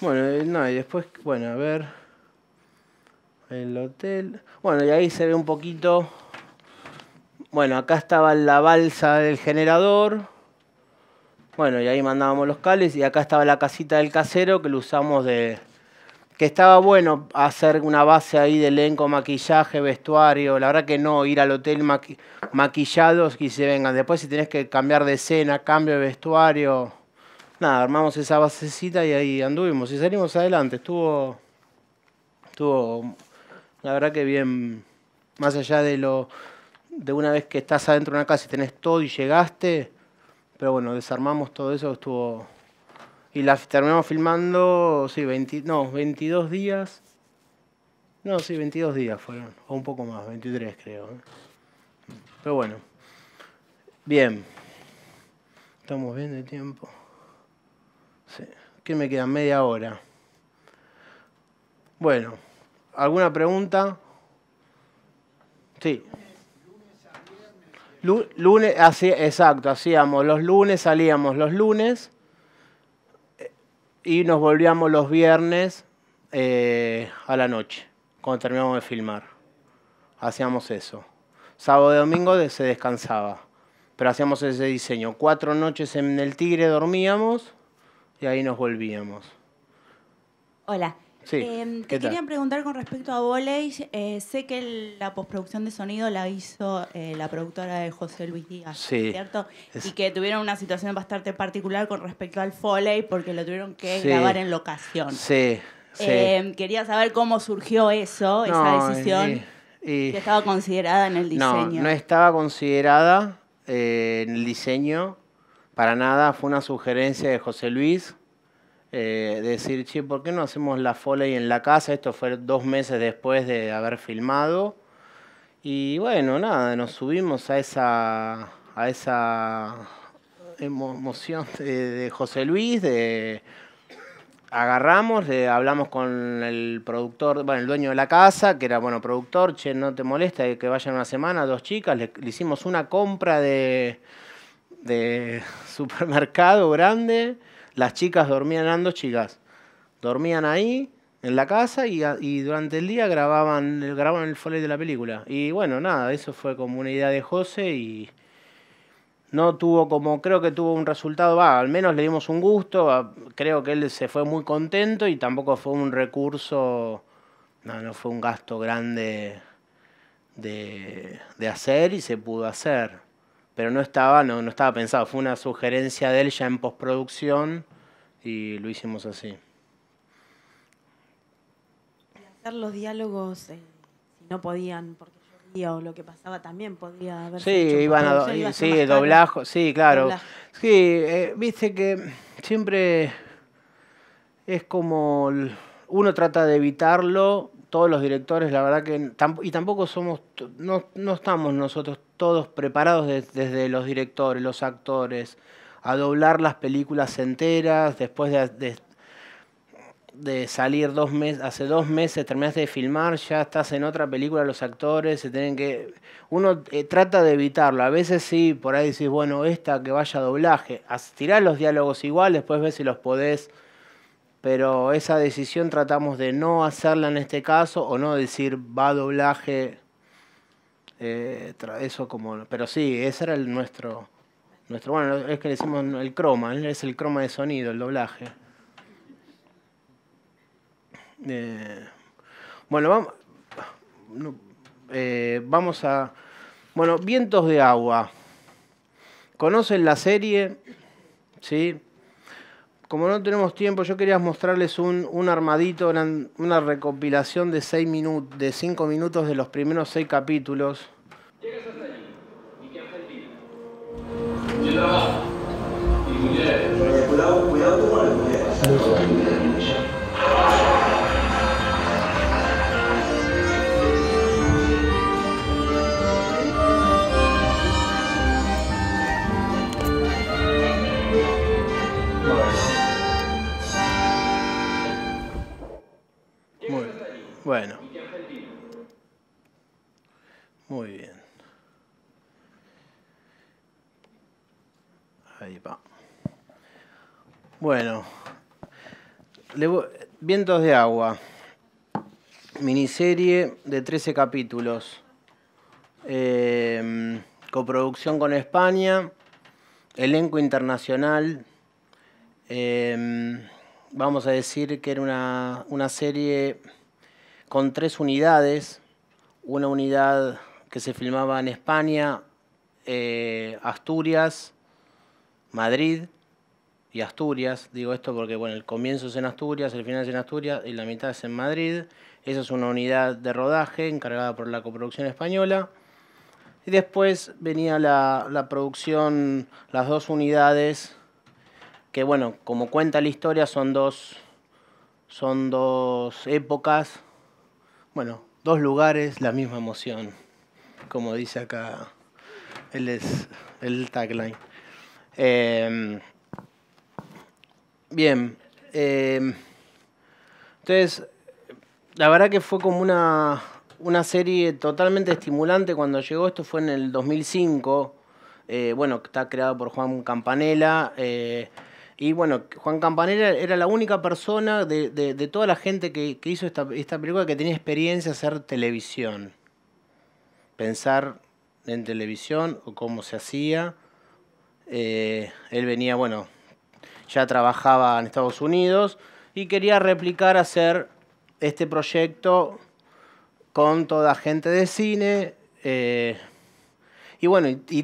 Speaker 1: Bueno, eh, no, y después, bueno, a ver. El hotel. Bueno, y ahí se ve un poquito. Bueno, acá estaba la balsa del generador. Bueno, y ahí mandábamos los cales. Y acá estaba la casita del casero que lo usamos de, que estaba bueno hacer una base ahí de elenco, maquillaje, vestuario. La verdad que no, ir al hotel maquillados y se vengan. Después si tenés que cambiar de escena, cambio de vestuario. Nada, armamos esa basecita y ahí anduvimos y salimos adelante. Estuvo, estuvo, la verdad que bien, más allá de lo de una vez que estás adentro de una casa y tenés todo y llegaste, pero bueno, desarmamos todo eso, estuvo, y las terminamos filmando, sí, no, 22 días. No, sí, 22 días fueron, o un poco más, 23 creo. ¿eh? Pero bueno, bien. Estamos bien de tiempo. Sí. ¿Qué me queda? Media hora. Bueno, ¿alguna pregunta? Sí. Lunes, así, exacto, hacíamos los lunes, salíamos los lunes y nos volvíamos los viernes eh, a la noche, cuando terminamos de filmar. Hacíamos eso. Sábado y domingo se descansaba, pero hacíamos ese diseño. Cuatro noches en el Tigre dormíamos y ahí nos volvíamos. Hola, Em, te querían preguntar con respecto a Voley. Eh, sé que la postproducción de sonido la hizo eh, la productora de José Luis Díaz, ¿cierto? Y que tuvieron una situación bastante particular con respecto al Foley porque lo tuvieron que grabar en locación. Sí, em, quería saber cómo surgió eso, esa decisión que estaba considerada en el diseño. No, no estaba considerada eh, en el diseño para nada. Fue una sugerencia de José Luis eh, decir, che, ¿por qué no hacemos la foley en la casa? Esto fue dos meses después de haber filmado. Y bueno, nada, nos subimos a esa, emoción de, José Luis, de agarramos, hablamos con el productor, bueno, el dueño de la casa, que era, bueno, productor, che, no te molesta que vayan una semana, dos chicas, le, hicimos una compra de supermercado grande las chicas dormían, ando chicas, dormían ahí en la casa y, durante el día grababan, el folleto de la película. Y bueno, nada, eso fue como una idea de José y no tuvo como, creo que tuvo un resultado, va, al menos le dimos un gusto, creo que él se fue muy contento y tampoco fue un recurso, no, no fue un gasto grande de hacer y se pudo hacer pero no estaba, no, estaba pensado. Fue una sugerencia de él ya en postproducción y lo hicimos así. Hacer los diálogos, eh, si no podían, porque yo o lo que pasaba también podía haber sí iban a, sí doblajo sí claro sí eh, viste que siempre es como uno trata de evitarlo todos los directores la verdad que y tampoco somos no, no estamos nosotros todos preparados desde los directores, los actores, a doblar las películas enteras, después de, salir dos meses, hace dos meses terminaste de filmar, ya estás en otra película, los actores se tienen que... Uno eh, trata de evitarlo, a veces sí, por ahí decís, bueno, esta que vaya a doblaje, tirás los diálogos igual, después ves si los podés pero esa decisión tratamos de no hacerla en este caso o no decir va a doblaje eh, eso como... Pero sí, ese era el nuestro, nuestro... Bueno, es que le decimos el croma, es el croma de sonido, el doblaje. Eh, bueno, vamos, eh, vamos a... Bueno, Vientos de Agua. ¿Conocen la serie? ¿Sí? como no tenemos tiempo, yo quería mostrarles un, un armadito, una, una recopilación de 5 minutos, de cinco minutos de los primeros 6 capítulos. Llegas hasta allí, y que Argentina. Yo trabajo, y mujeres. Cuidado, cuidado con las mujeres. Bueno. Muy bien. Ahí va. Bueno. Vientos de agua. Miniserie de 13 capítulos. Em, coproducción con España. Elenco internacional. Em, vamos a decir que era una, una serie con tres unidades, una unidad que se filmaba en España, eh, Asturias, Madrid y Asturias. Digo esto porque bueno, el comienzo es en Asturias, el final es en Asturias y la mitad es en Madrid. Esa es una unidad de rodaje encargada por la coproducción española. Y después venía la, la producción, las dos unidades, que bueno, como cuenta la historia, son dos, son dos épocas bueno, dos lugares, la misma emoción, como dice acá el tagline. Em, bien, em, entonces, la verdad que fue como una, serie totalmente estimulante cuando llegó, esto fue en el 2005, eh, bueno, está creado por Juan Campanella. Eh, y bueno, Juan Campanella era la única persona de, toda la gente que, hizo esta, película que tenía experiencia hacer televisión. Pensar en televisión o cómo se hacía. Eh, él venía, bueno, ya trabajaba en Estados Unidos y quería replicar, hacer este proyecto con toda gente de cine. Eh, y bueno, y, y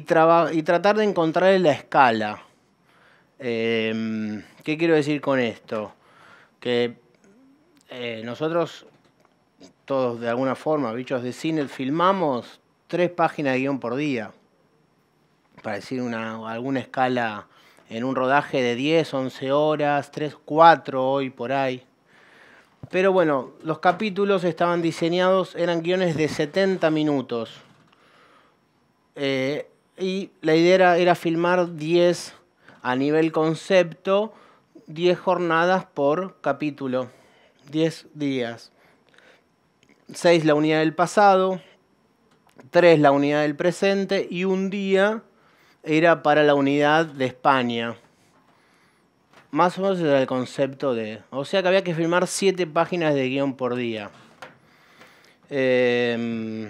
Speaker 1: tratar de encontrar la escala Em, ¿Qué quiero decir con esto? Que eh, nosotros, todos de alguna forma, bichos de cine, filmamos tres páginas de guión por día. Para decir una, alguna escala, en un rodaje de 10, 11 horas, 3, 4 hoy por ahí. Pero bueno, los capítulos estaban diseñados, eran guiones de 70 minutos. Eh, y la idea era, era filmar 10 a nivel concepto 10 jornadas por capítulo, 10 días. 6 la unidad del pasado, 3 la unidad del presente y un día era para la unidad de España. Más o menos era el concepto de... O sea que había que filmar 7 páginas de guión por día. Em,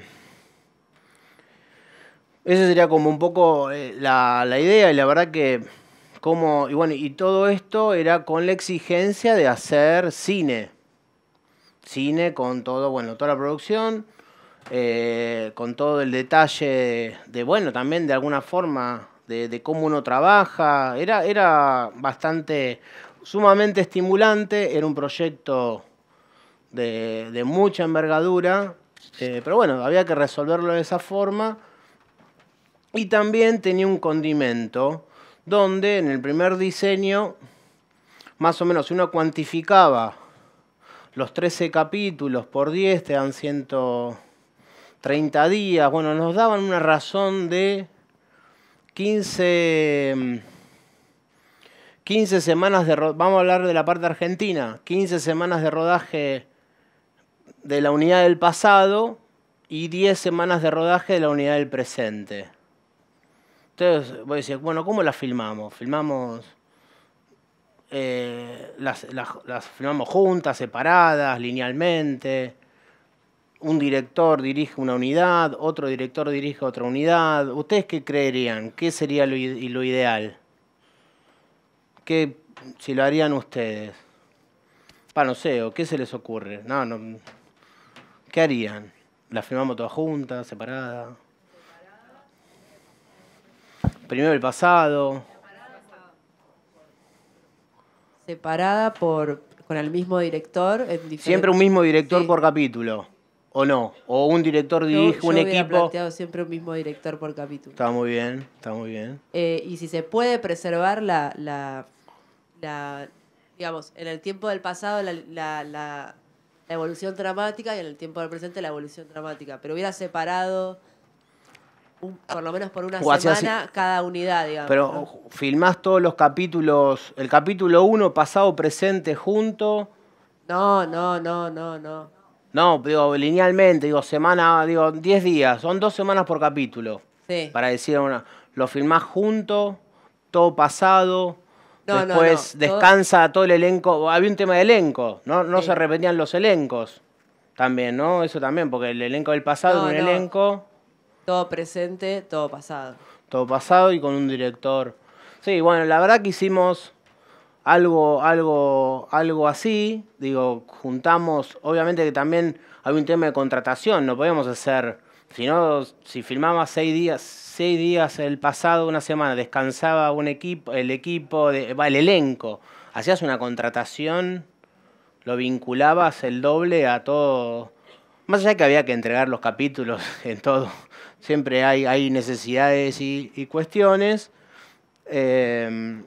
Speaker 1: esa sería como un poco eh, la idea y la verdad que y bueno, y todo esto era con la exigencia de hacer cine. Cine con todo, bueno, toda la producción, eh, con todo el detalle de, bueno, también de alguna forma, de, cómo uno trabaja. Era, era bastante, sumamente estimulante, era un proyecto de, mucha envergadura, eh, pero bueno, había que resolverlo de esa forma. Y también tenía un condimento donde en el primer diseño, más o menos, uno cuantificaba los 13 capítulos por 10, te dan 130 días, bueno, nos daban una razón de 15... Mm, semanas de vamos a hablar de la parte argentina, 15 semanas de rodaje de la unidad del pasado y 10 semanas de rodaje de la unidad del presente voy a decir bueno, ¿cómo las filmamos? Filmamos. Eh, las, filmamos juntas, separadas, linealmente. Un director dirige una unidad, otro director dirige otra unidad. ¿Ustedes qué creerían? ¿Qué sería lo, lo ideal? ¿Qué, si lo harían ustedes? Para no sé, ¿o qué se les ocurre? No, no. ¿Qué harían? ¿Las filmamos todas juntas, separadas? Primero el pasado. Separada por con el mismo director. Siempre un mismo director por capítulo, ¿o no? ¿O un director dirige un equipo? siempre un mismo director por capítulo. Está muy bien, está muy bien. Eh, y si se puede preservar la, digamos, en el tiempo del pasado la evolución dramática y en el tiempo del presente la evolución dramática, pero hubiera separado por lo menos por una semana cada unidad, digamos. Pero filmás todos los capítulos, el capítulo 1, pasado, presente, junto. No, no, no, no, no. No, digo, linealmente, digo, semana, digo, 10 días, son dos semanas por capítulo. Sí. Para decir una, lo filmás junto, todo pasado, no, después no, descansa todo el elenco. Había un tema de elenco, no, no se repetían los elencos también, ¿no? Eso también, porque el elenco del pasado era un elenco. Todo presente, todo pasado. Todo pasado y con un director. Sí, bueno, la verdad que hicimos algo, algo, algo así. Digo, juntamos, obviamente que también había un tema de contratación, no podíamos hacer, si no, si filmábamos seis días, seis días el pasado, una semana, descansaba un equipo, el equipo, de, el elenco, hacías una contratación, lo vinculabas el doble a todo, más allá que había que entregar los capítulos en todo siempre hay, hay necesidades y, cuestiones. Eh,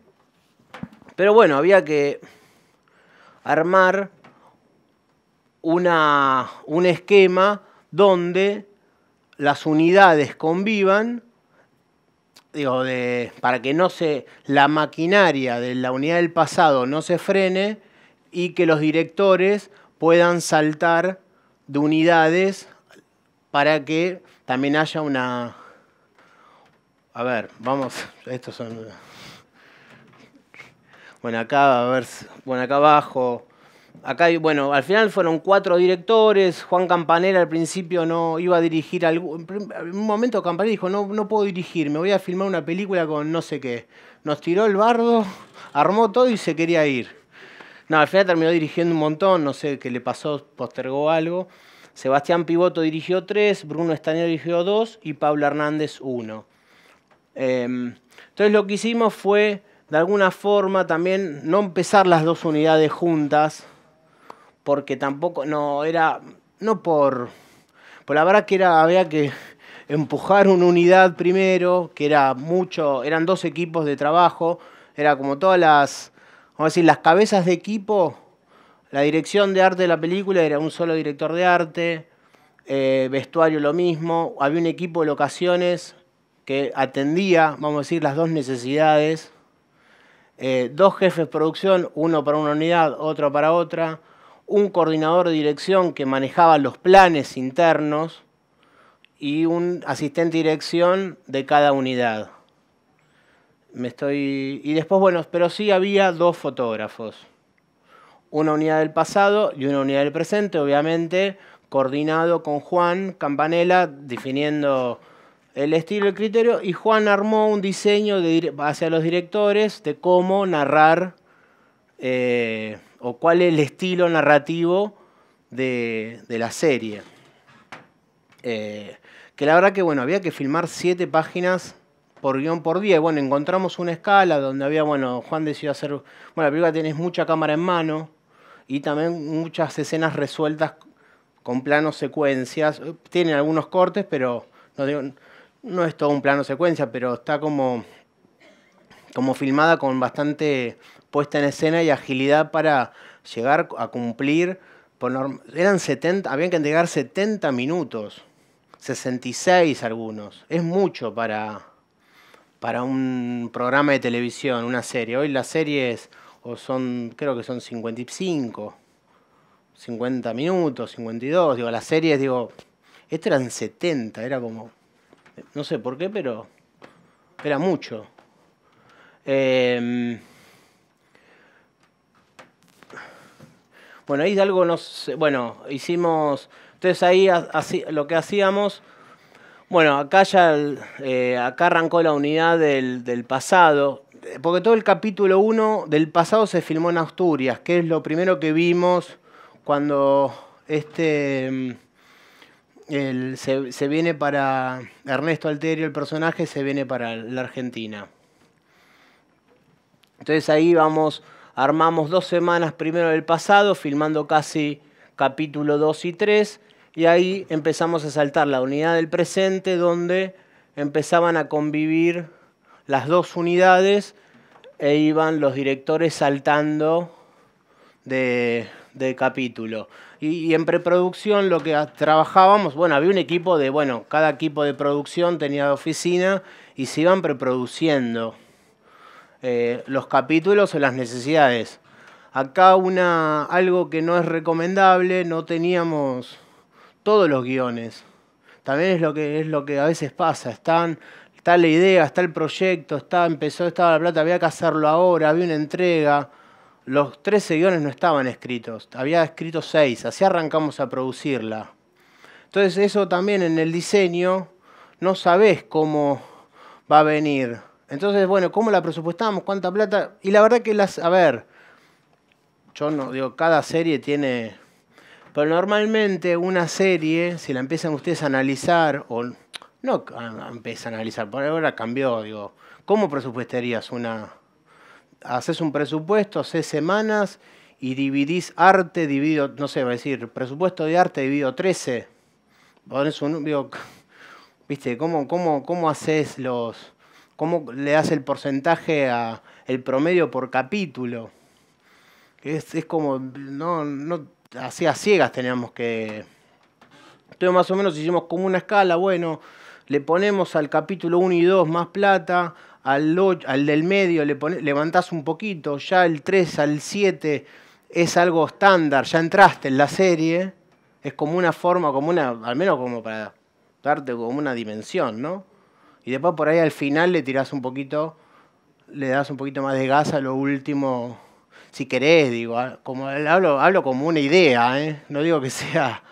Speaker 1: pero bueno, había que armar una, un esquema donde las unidades convivan, para que no se, la maquinaria de la unidad del pasado no se frene y que los directores puedan saltar de unidades para que también haya una... A ver, vamos, estos son... Bueno, acá, a ver, bueno, acá abajo. Acá, bueno, al final fueron cuatro directores. Juan Campanella al principio no iba a dirigir algo En un momento Campanella dijo: no, no puedo dirigir, me voy a filmar una película con no sé qué. Nos tiró el bardo, armó todo y se quería ir. No, al final terminó dirigiendo un montón, no sé qué le pasó, postergó algo. Sebastián Pivoto dirigió tres, Bruno Estanero dirigió dos y Pablo Hernández uno. Em, entonces lo que hicimos fue, de alguna forma, también no empezar las dos unidades juntas, porque tampoco, no, era, no por, por la verdad que era, había que empujar una unidad primero, que era mucho, eran dos equipos de trabajo, era como todas las, vamos a decir, las cabezas de equipo la dirección de arte de la película era un solo director de arte, eh, vestuario lo mismo, había un equipo de locaciones que atendía, vamos a decir, las dos necesidades, eh, dos jefes de producción, uno para una unidad, otro para otra, un coordinador de dirección que manejaba los planes internos y un asistente de dirección de cada unidad. Me estoy... Y después, bueno, pero sí había dos fotógrafos una unidad del pasado y una unidad del presente, obviamente coordinado con Juan Campanella, definiendo el estilo y el criterio, y Juan armó un diseño hacia los directores de cómo narrar eh, o cuál es el estilo narrativo de, la serie. Eh, que la verdad que bueno, había que filmar siete páginas por guión por día. Bueno, encontramos una escala donde había, bueno, Juan decidió hacer, bueno, la película tenés mucha cámara en mano, y también muchas escenas resueltas con planos secuencias. Tienen algunos cortes, pero no, es todo un plano secuencia, pero está como, como filmada con bastante puesta en escena y agilidad para llegar a cumplir. eran 70, habían que entregar 70 minutos, 66 algunos. Es mucho para, para un programa de televisión, una serie. Hoy la serie es o son, creo que son 55, 50 minutos, 52, digo, las series, digo, esto eran 70, era como, no sé por qué, pero era mucho. Em, bueno, ahí algo nos, bueno, hicimos, entonces ahí así, lo que hacíamos, bueno, acá ya, eh, acá arrancó la unidad del, del pasado, porque todo el capítulo 1 del pasado se filmó en Asturias, que es lo primero que vimos cuando este mm, se, viene para Ernesto Alterio, el personaje, se viene para la Argentina. Entonces ahí vamos, armamos dos semanas primero del pasado, filmando casi capítulo 2 y 3, y ahí empezamos a saltar la unidad del presente, donde empezaban a convivir las dos unidades e iban los directores saltando de, capítulo. Y, en preproducción lo que trabajábamos, bueno, había un equipo de, bueno, cada equipo de producción tenía oficina y se iban preproduciendo eh, los capítulos o las necesidades. Acá una, algo que no es recomendable, no teníamos todos los guiones. También es lo que, es lo que a veces pasa, están está la idea, está el proyecto, está, empezó, estaba la plata, había que hacerlo ahora, había una entrega. Los tres seguidores no estaban escritos, había escrito seis, así arrancamos a producirla. Entonces eso también en el diseño no sabes cómo va a venir. Entonces, bueno, ¿cómo la presupuestamos? ¿Cuánta plata? Y la verdad que las, a ver, yo no digo, cada serie tiene... Pero normalmente una serie, si la empiezan ustedes a analizar, o no empieza a analizar, por ahora cambió, digo, ¿cómo presupuestarías una... Haces un presupuesto, haces semanas y dividís arte, divido, no sé, va a decir, presupuesto de arte dividido 13. Pones un, ¿viste? ¿Cómo, cómo, haces los... ¿Cómo le das el porcentaje a el promedio por capítulo? Es, como, no, no, así a ciegas teníamos que... Entonces más o menos hicimos como una escala, bueno, le ponemos al capítulo 1 y 2 más plata, al, al del medio le levantás un poquito, ya el 3 al 7 es algo estándar, ya entraste en la serie, es como una forma, como una, al menos como para darte como una dimensión, ¿no? Y después por ahí al final le tirás un poquito, le das un poquito más de gas a lo último, si querés, digo, como hablo, hablo como una idea, ¿eh? no digo que sea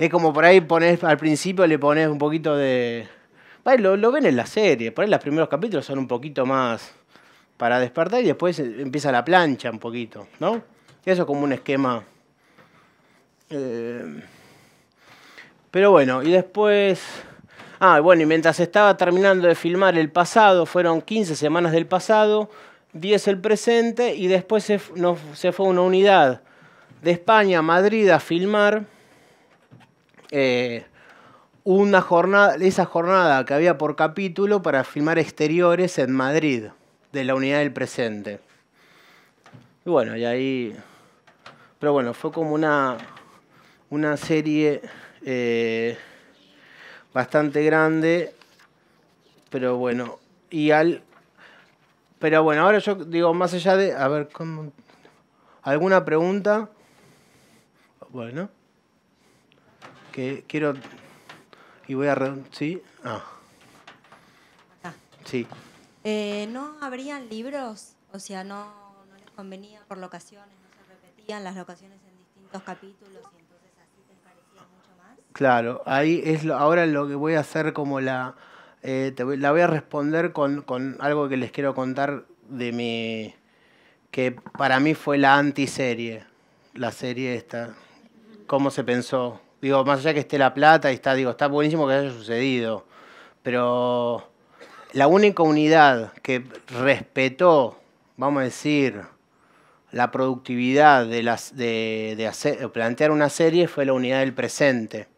Speaker 1: es como por ahí pones, al principio le pones un poquito de. Lo, ven en la serie. por ahí los primeros capítulos son un poquito más para despertar y después empieza la plancha un poquito, ¿no? Eso es como un esquema. Eh, pero bueno, y después. Ah, bueno, y mientras estaba terminando de filmar el pasado, fueron 15 semanas del pasado, 10 el presente, y después se, se fue una unidad de España a Madrid a filmar. Eh, una jornada, esa jornada que había por capítulo para filmar exteriores en Madrid, de la unidad del presente. Y bueno, y ahí... Pero bueno, fue como una, una serie eh, bastante grande, pero bueno, y al... Pero bueno, ahora yo digo, más allá de... A ver, ¿alguna pregunta? Bueno que quiero y voy a sí ah sí eh, no habrían libros o sea no, no les convenía por locaciones no se repetían las locaciones en distintos capítulos y entonces así te parecía mucho más claro ahí es ahora lo que voy a hacer como la eh, la voy a responder con, con algo que les quiero contar de mi que para mí fue la antiserie la serie esta cómo se pensó Digo, más allá que esté la plata y está, digo, está buenísimo que haya sucedido. Pero la única unidad que respetó, vamos a decir, la productividad de, las, de, plantear una serie fue la unidad del presente.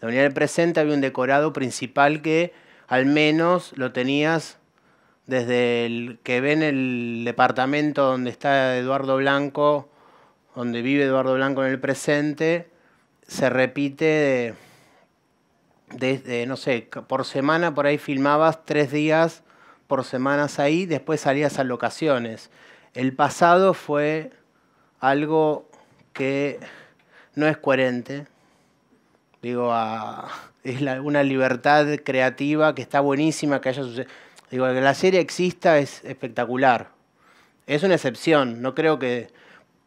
Speaker 1: La unidad del presente había un decorado principal que al menos lo tenías desde el que ven el departamento donde está Eduardo Blanco, donde vive Eduardo Blanco en el presente, se repite desde no sé, por semana por ahí filmabas tres días por semanas ahí, después salías a locaciones. El pasado fue algo que no es coherente. Digo, es una libertad creativa que está buenísima que haya sucedido. Digo, que la serie exista es espectacular. Es una excepción, no creo que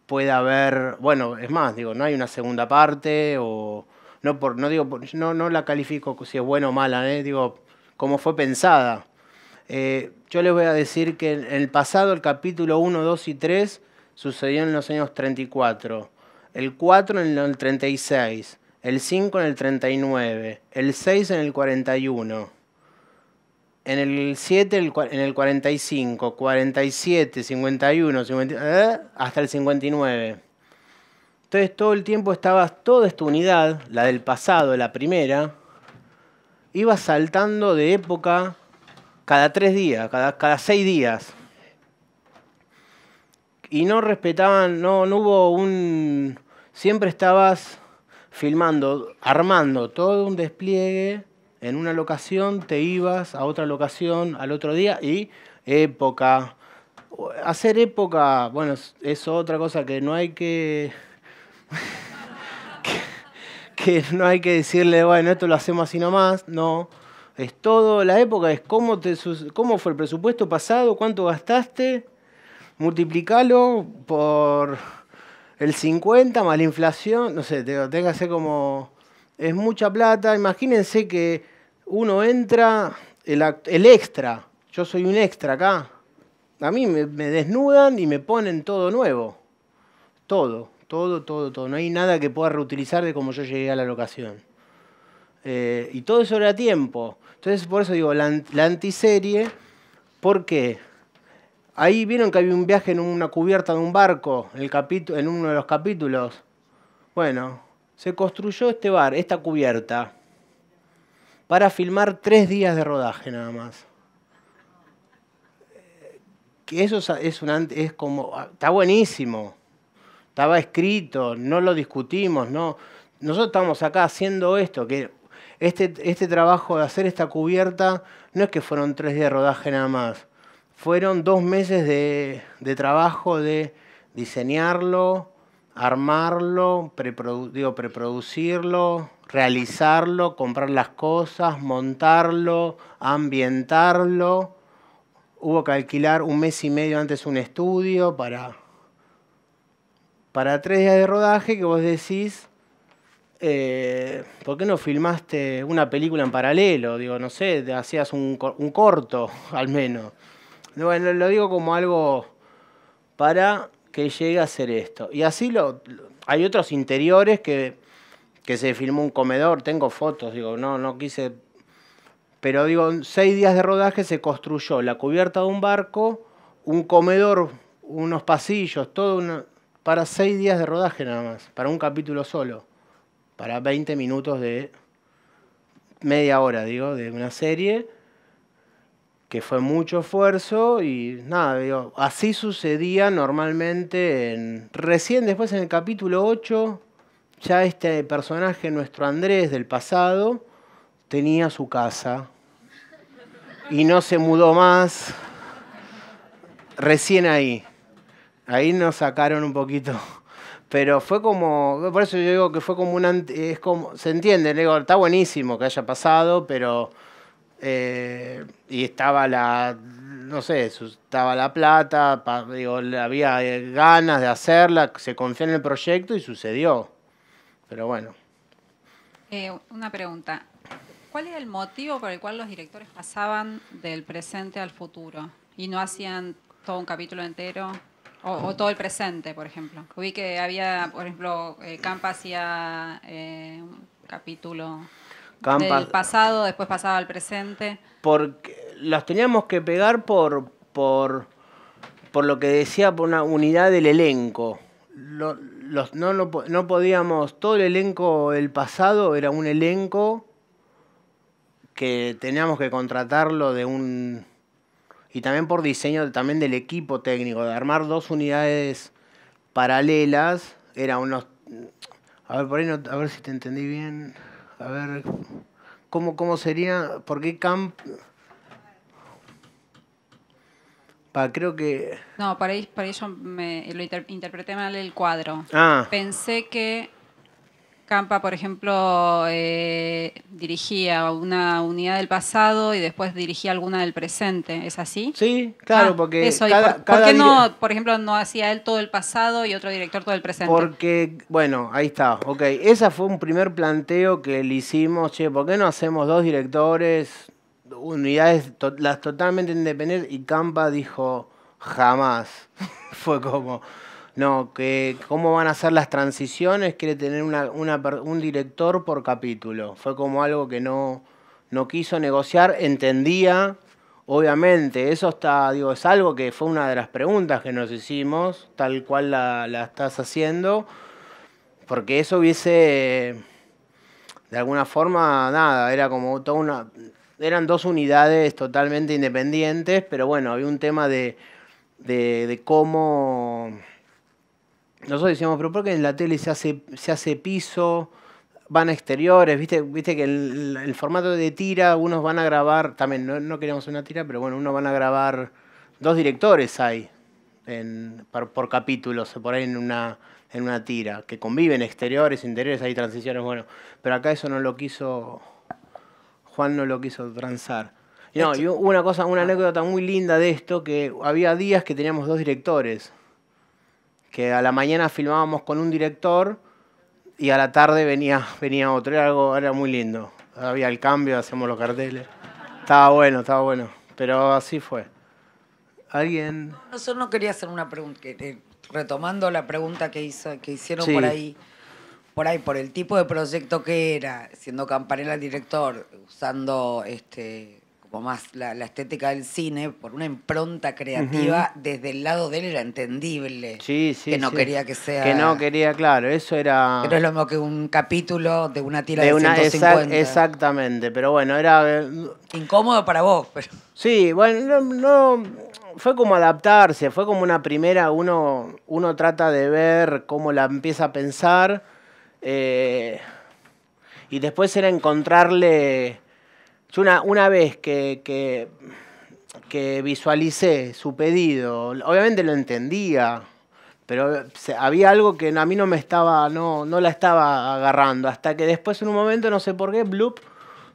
Speaker 1: puede haber, bueno, es más, digo, no hay una segunda parte o no por no digo no no la califico si es buena o mala, ¿eh? digo como fue pensada. Eh, yo les voy a decir que en el pasado el capítulo 1, 2 y 3 sucedió en los años 34, el 4 en el 36, el 5 en el 39, el 6 en el 41 en el 7, en el 45, 47, 51, hasta el 59. Entonces todo el tiempo estabas, toda esta unidad, la del pasado, la primera, iba saltando de época cada tres días, cada, cada seis días. Y no respetaban, no, no hubo un... Siempre estabas filmando, armando todo un despliegue en una locación, te ibas a otra locación al otro día y época. Hacer época, bueno, es otra cosa que no hay que... que, no hay que decirle, bueno, esto lo hacemos así nomás, no es todo, la época es cómo, te, cómo fue el presupuesto pasado, cuánto gastaste, multiplicalo por el 50 más la inflación, no sé, tenga que hacer como... Es mucha plata, imagínense que uno entra, el, extra, yo soy un extra acá, a mí me, desnudan y me ponen todo nuevo, todo, todo, todo, todo, no hay nada que pueda reutilizar de cómo yo llegué a la locación. Eh, y todo eso era tiempo. Entonces, por eso digo, la, antiserie, ¿por qué? Ahí vieron que había un viaje en una cubierta de un barco, el capítulo, en uno de los capítulos. Bueno, se construyó este bar, esta cubierta para filmar tres días de rodaje nada más. Eh, que eso es, un, es como, ah, está buenísimo, estaba escrito, no lo discutimos, no. Nosotros estamos acá haciendo esto, que este, este, trabajo de hacer esta cubierta no es que fueron tres días de rodaje nada más, fueron dos meses de, de trabajo de diseñarlo, armarlo, preproducirlo, realizarlo, comprar las cosas, montarlo, ambientarlo. Hubo que alquilar un mes y medio antes un estudio para, para tres días de rodaje que vos decís, eh, ¿por qué no filmaste una película en paralelo? Digo, no sé, hacías un, corto al menos. lo digo como algo para que llegue a ser esto. Y así lo, hay otros interiores que, que se filmó un comedor, tengo fotos, digo, no, no quise. Pero digo, seis días de rodaje se construyó la cubierta de un barco, un comedor, unos pasillos, todo para seis días de rodaje nada más, para un capítulo solo, para 20 minutos de media hora, digo, de una serie que fue mucho esfuerzo y nada, digo, así sucedía normalmente en... recién después en el capítulo 8, ya este personaje, nuestro Andrés del pasado, tenía su casa y no se mudó más, recién ahí, ahí nos sacaron un poquito. Pero fue como, por eso yo digo que fue como un, es como, se entiende, digo, está buenísimo que haya pasado, pero eh, y estaba la, no sé, estaba la plata, digo, había eh, ganas de hacerla, se confió en el proyecto y sucedió. Pero bueno. Eh, una pregunta. ¿Cuál es el motivo por el cual los directores pasaban del presente al futuro y no hacían todo un capítulo entero o, todo el presente, por ejemplo? Vi que había, por ejemplo, Campa hacía un capítulo del pasado, después pasaba al presente. Porque los teníamos que pegar por, por, por lo que decía por una unidad del elenco. no, podíamos, todo el elenco del pasado era un elenco que teníamos que contratarlo de un... Y también por diseño también del equipo técnico, de armar dos unidades paralelas, era unos... A ver, por ahí a ver si te entendí bien. A ver, ¿cómo, cómo sería? ¿Por qué camp? Pa, creo que... No, para eso para eso me, lo interpreté mal el cuadro. Ah. Pensé que Campa, por ejemplo, eh, dirigía una unidad del pasado y después dirigía alguna del presente, ¿es así? Sí, claro, ah, porque... por, qué no, por ejemplo, no hacía él todo el pasado y otro director todo el presente? Porque, bueno, ahí está, ok. Ese fue un primer planteo que le hicimos, che, ¿por qué no hacemos dos directores, unidades las totalmente independientes? Y Campa dijo, jamás. fue como no, que cómo van a ser las transiciones, quiere tener un director por capítulo. Fue como algo que no, no quiso negociar, entendía, obviamente, eso está, digo, es algo que fue una de las preguntas que nos hicimos, tal cual la, estás haciendo, porque eso hubiese, de alguna forma, nada, era como toda una, eran dos unidades totalmente independientes, pero bueno, había un tema de cómo nosotros decíamos, pero ¿por qué en la tele se hace, se hace piso? Van a exteriores, viste, viste que el, el formato de tira, unos van a grabar, también no, queríamos una tira, pero bueno, unos van a grabar, dos directores hay por, capítulos, por ahí en una, en una tira, que conviven exteriores, interiores, hay transiciones, bueno, pero acá eso no lo quiso, Juan no lo quiso transar. no, una cosa, una ah. anécdota muy linda de esto, que había días que teníamos dos directores que a la mañana filmábamos con un director y a la tarde venía, venía otro. Era, algo, era muy lindo. Había el cambio, hacíamos los carteles. Estaba bueno, estaba bueno. Pero así fue. ¿Alguien? No, yo no quería hacer una pregunta. Eh, retomando la pregunta que, hizo, que hicieron por ahí por ahí, por el tipo de proyecto que era, siendo campanela director, usando este como más la, estética del cine por una impronta creativa desde el lado de él era entendible. Sí, sí. Que no quería que sea. Que no quería, claro, eso era. Pero es lo mismo que un capítulo de una tira de, una, exactamente, pero bueno, era. Eh, Incómodo para vos, pero. Sí, bueno, no, Fue como adaptarse, fue como una primera. Uno, uno trata de ver cómo la empieza a pensar. Eh, y después era encontrarle una, vez que, que, visualicé su pedido, obviamente lo entendía, pero había algo que a mí no me estaba, no, no la estaba agarrando, hasta que después en un momento, no sé por qué, bloop,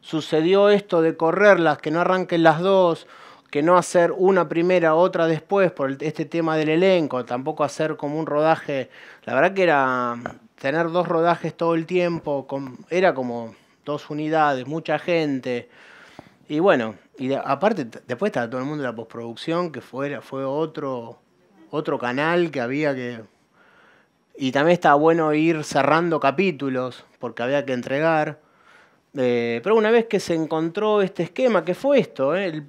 Speaker 1: sucedió esto de correrlas, que no arranquen las dos, que no hacer una primera, otra después, por este tema del elenco, tampoco hacer como un rodaje, la verdad que era tener dos rodajes todo el tiempo, era como dos unidades, mucha gente. Y bueno, y aparte después estaba todo el mundo de la postproducción, que fuera, fue otro, otro canal que había que... Y también estaba bueno ir cerrando capítulos, porque había que entregar. Eh, pero una vez que se encontró este esquema, ¿qué fue esto? Eh,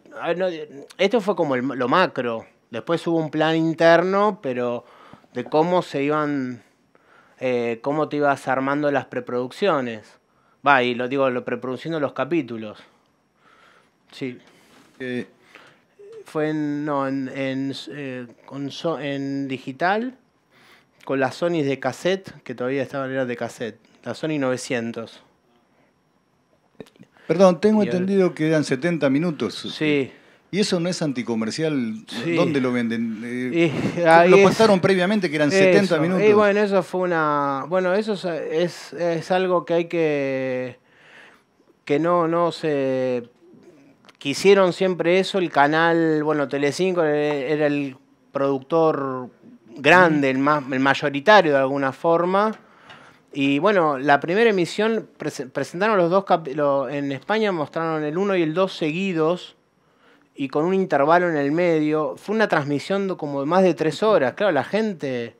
Speaker 1: esto fue como lo macro. Después hubo un plan interno, pero de cómo se iban, eh, cómo te ibas armando las preproducciones. Va, y lo digo, lo preproduciendo los capítulos. Sí. Eh. Fue en, no, en, eh, con en digital, con las Sony de cassette, que todavía estaban era de cassette, la Sony 900. Perdón, tengo entendido que eran 70 minutos. Sí, ¿Y eso no es anticomercial? ¿Dónde lo venden? Eh, lo pasaron previamente que eran 70 minutos. Y bueno, eso fue una. Bueno, eso es, algo que hay que. que no, no se. Quisieron siempre eso. El canal, bueno, Telecinco e, era el productor grande, el, más, mayoritario de alguna forma. Y bueno, la primera emisión presentaron los dos. capítulos. en España mostraron el uno y el dos seguidos y con un intervalo en el medio. Fue una transmisión como de más de tres horas. Claro, la gente.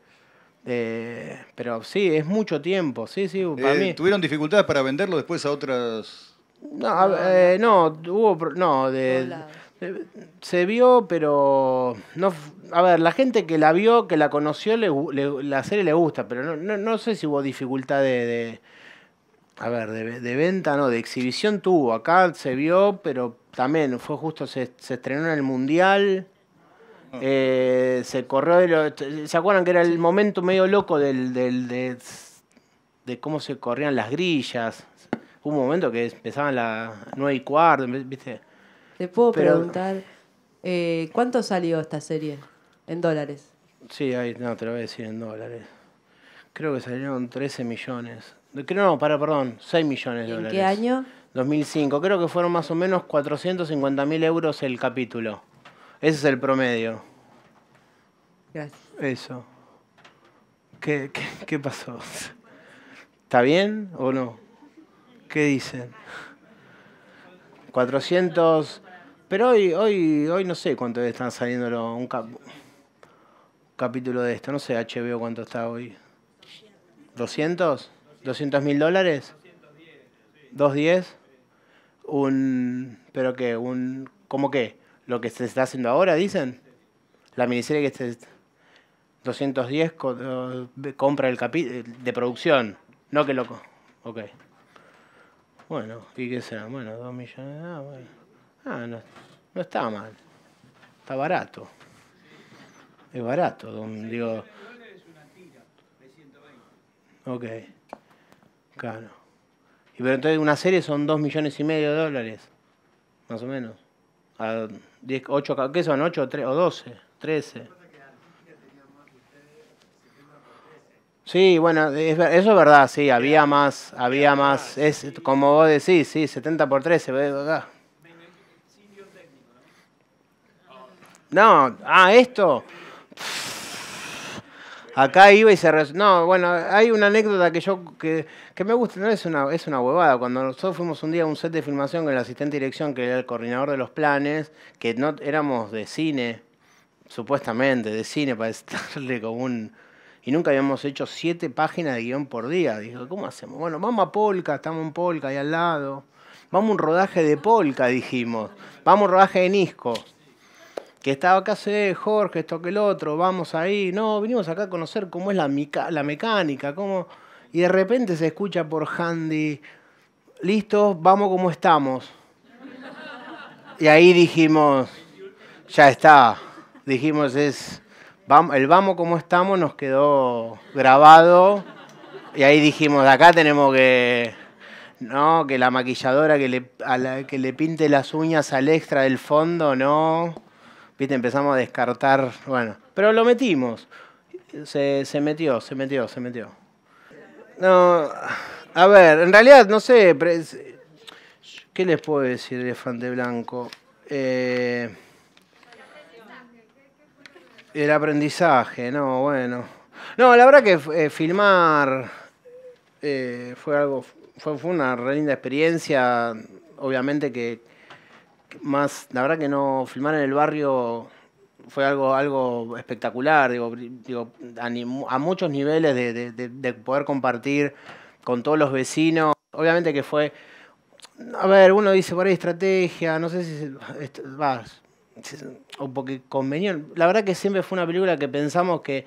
Speaker 1: Eh, pero sí, es mucho tiempo. Sí, sí, eh, ¿Tuvieron dificultades para venderlo después a otras.? No, eh, no hubo. No, se vio, pero. no A ver, la gente que la vio, que la conoció, la serie le gusta, pero no, sé si hubo dificultad de, a ver, de, venta no, de exhibición tuvo. Acá se vio, pero también fue justo, se, estrenó en el Mundial. Eh, se corrió ¿Se acuerdan que era el momento medio loco del, del de, cómo se corrían las grillas? Hubo un momento que empezaban las 9 y cuarto, ¿viste? Te puedo preguntar, eh, ¿cuánto salió esta serie en dólares? Sí, ahí, no, te lo voy a decir en dólares. Creo que salieron 13 millones. Creo, no, para, perdón, 6 millones de dólares. ¿En qué año? 2005. Creo que fueron más o menos 450.000 mil euros el capítulo. Ese es el promedio. Gracias. Eso. ¿Qué, qué, qué pasó? ¿Está bien o no? ¿Qué dicen? 400... Pero hoy, hoy, hoy no sé cuánto están saliendo un, capítulo de esto. No sé HBO cuánto está hoy. ¿200? ¿200 mil dólares? ¿210? un, pero que, un, ¿cómo qué? Lo que se está haciendo ahora, dicen. La miniserie que se, 210 eh, compra el capi eh, de producción, no que loco. Ok. Bueno, ¿y qué será? Bueno, 2 millones. Ah, bueno. Ah, no, está mal. Está barato. Es barato, don, digo. Ok. Claro. Y pero entonces una serie son 2 millones y medio de dólares, más o menos. ¿Qué son? ¿8 o 12? 13. Sí, bueno, eso es verdad, sí, había más, había más, es como vos decís, sí, 70 por 13, ¿ves No, ah, esto acá iba y se... No, bueno, hay una anécdota que yo... que, me gusta, no es una, es una huevada. Cuando nosotros fuimos un día a un set de filmación con el asistente de dirección, que era el coordinador de los planes, que no éramos de cine, supuestamente, de cine, para estarle con un... Y nunca habíamos hecho siete páginas de guión por día. Dijo, ¿cómo hacemos? Bueno, vamos a Polka, estamos en Polka ahí al lado. Vamos a un rodaje de Polka, dijimos. Vamos a un rodaje de Nisco que estaba acá, sé Jorge, esto que el otro, vamos ahí, no, vinimos acá a conocer cómo es la, la mecánica, cómo... Y de repente se escucha por Handy, listo, vamos como estamos. Y ahí dijimos, ya está, dijimos es, el vamos como estamos nos quedó grabado y ahí dijimos, acá tenemos que... No, que la maquilladora que le, que le pinte las uñas al extra del fondo, no. ¿viste? Empezamos a descartar, bueno, pero lo metimos. Se, metió, se metió, se metió. No, a ver, en realidad no sé, ¿qué les puedo decir, elefante blanco? Eh, el aprendizaje, no, bueno. No, la verdad que eh, filmar eh, fue algo, fue, fue, una re linda experiencia. Obviamente que más, la verdad que no, filmar en el barrio fue algo, algo espectacular, digo, a, muchos niveles de, poder compartir con todos los vecinos. Obviamente que fue, a ver, uno dice por estrategia, no sé si, va, o porque convenió. la verdad que siempre fue una película que pensamos que,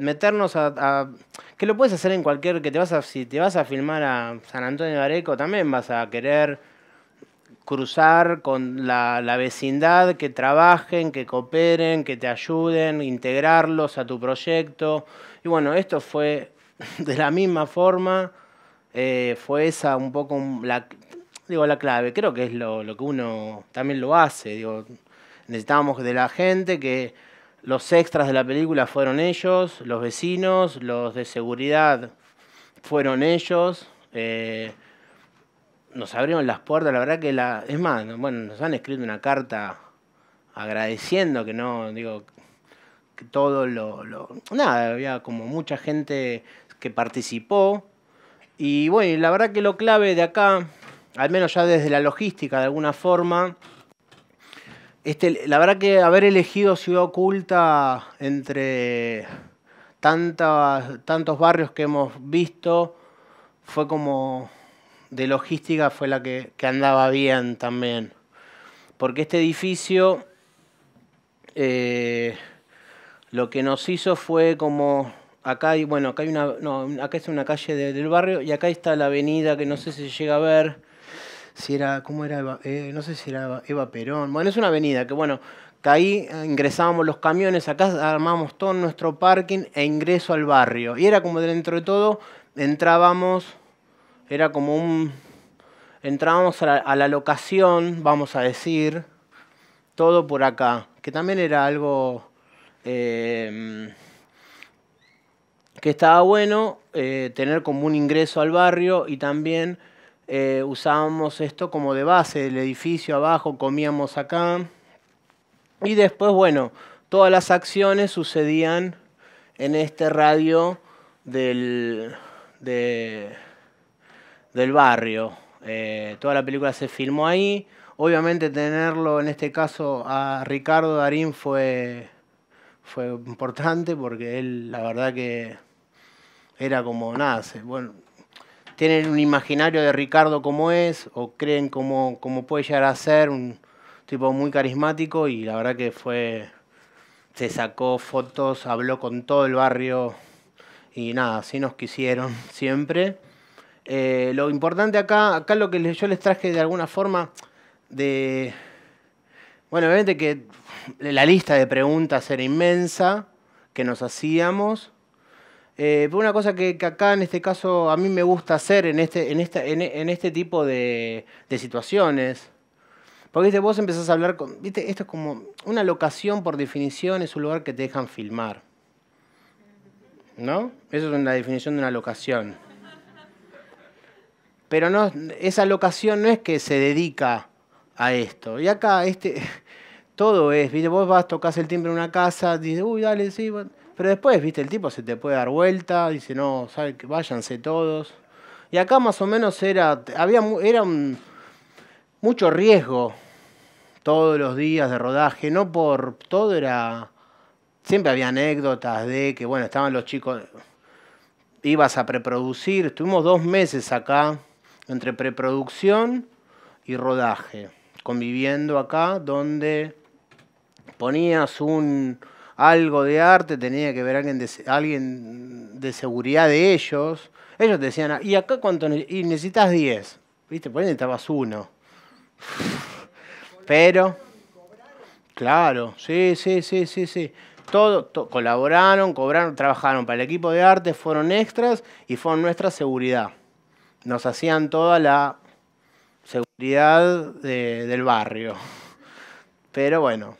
Speaker 1: meternos a, a, que lo puedes hacer en cualquier que te vas si te vas a filmar a San Antonio de Areco también vas a querer cruzar con la, vecindad, que trabajen, que cooperen, que te ayuden, integrarlos a tu proyecto. Y bueno, esto fue de la misma forma, eh, fue esa un poco la, digo, la clave. Creo que es lo, que uno también lo hace. Digo, necesitábamos de la gente que los extras de la película fueron ellos, los vecinos, los de seguridad fueron ellos. Eh, nos abrieron las puertas, la verdad que la, es más, bueno, nos han escrito una carta agradeciendo que no, digo, que todo lo, nada, había como mucha gente que participó y bueno, la verdad que lo clave de acá, al menos ya desde la logística de alguna forma, este, la verdad que haber elegido Ciudad Oculta entre tantas, tantos barrios que hemos visto fue como de logística fue la que, andaba bien también. Porque este edificio eh, lo que nos hizo fue como acá hay, bueno, acá hay una, no, acá es una calle del barrio y acá está la avenida que no sé si llega a ver, si era, ¿cómo era? Eh, no sé si era Eva, Eva, Perón. Bueno, es una avenida que, bueno, que ahí ingresábamos los camiones, acá armamos todo nuestro parking e ingreso al barrio. Y era como dentro de todo, entrábamos era como un... Entrábamos a la, locación, vamos a decir, todo por acá, que también era algo em, que estaba bueno, eh, tener como un ingreso al barrio y también eh, usábamos esto como de base, el edificio abajo, comíamos acá. Y después, bueno, todas las acciones sucedían en este radio del... De, del barrio. Eh, toda la película se filmó ahí. Obviamente tenerlo en este caso a Ricardo Darín fue, fue importante porque él la verdad que era como nada, bueno, tienen un imaginario de Ricardo como es o creen como, como puede llegar a ser, un tipo muy carismático y la verdad que fue, se sacó fotos, habló con todo el barrio y nada, así nos quisieron siempre. Eh, lo importante acá, acá lo que yo les traje de alguna forma de... Bueno, obviamente que la lista de preguntas era inmensa que nos hacíamos. Eh, pero una cosa que, acá en este caso a mí me gusta hacer en este, este tipo de, situaciones. Porque vos empezás a hablar con. ¿viste? Esto es como. Una locación, por definición, es un lugar que te dejan filmar. ¿No? Eso es la definición de una locación pero esa locación no es que se dedica a esto. Y acá este, todo es, vos vas, tocas el timbre en una casa, dices, uy, dale, sí, pero después, viste, el tipo se te puede dar vuelta, dice, no, váyanse todos. Y acá más o menos era, había era mucho riesgo todos los días de rodaje, no por todo era, siempre había anécdotas de que, bueno, estaban los chicos, ibas a preproducir, estuvimos dos meses acá entre preproducción y rodaje, conviviendo acá donde ponías un algo de arte, tenía que ver alguien de, alguien de seguridad de ellos. Ellos decían, ah, ¿y acá cuánto? y necesitas 10. ¿Viste? Por ahí necesitabas uno. Pero, claro, sí, sí, sí, sí, sí. Todo, colaboraron, cobraron, trabajaron para el equipo de arte, fueron extras y fueron nuestra seguridad nos hacían toda la seguridad del barrio. Pero bueno.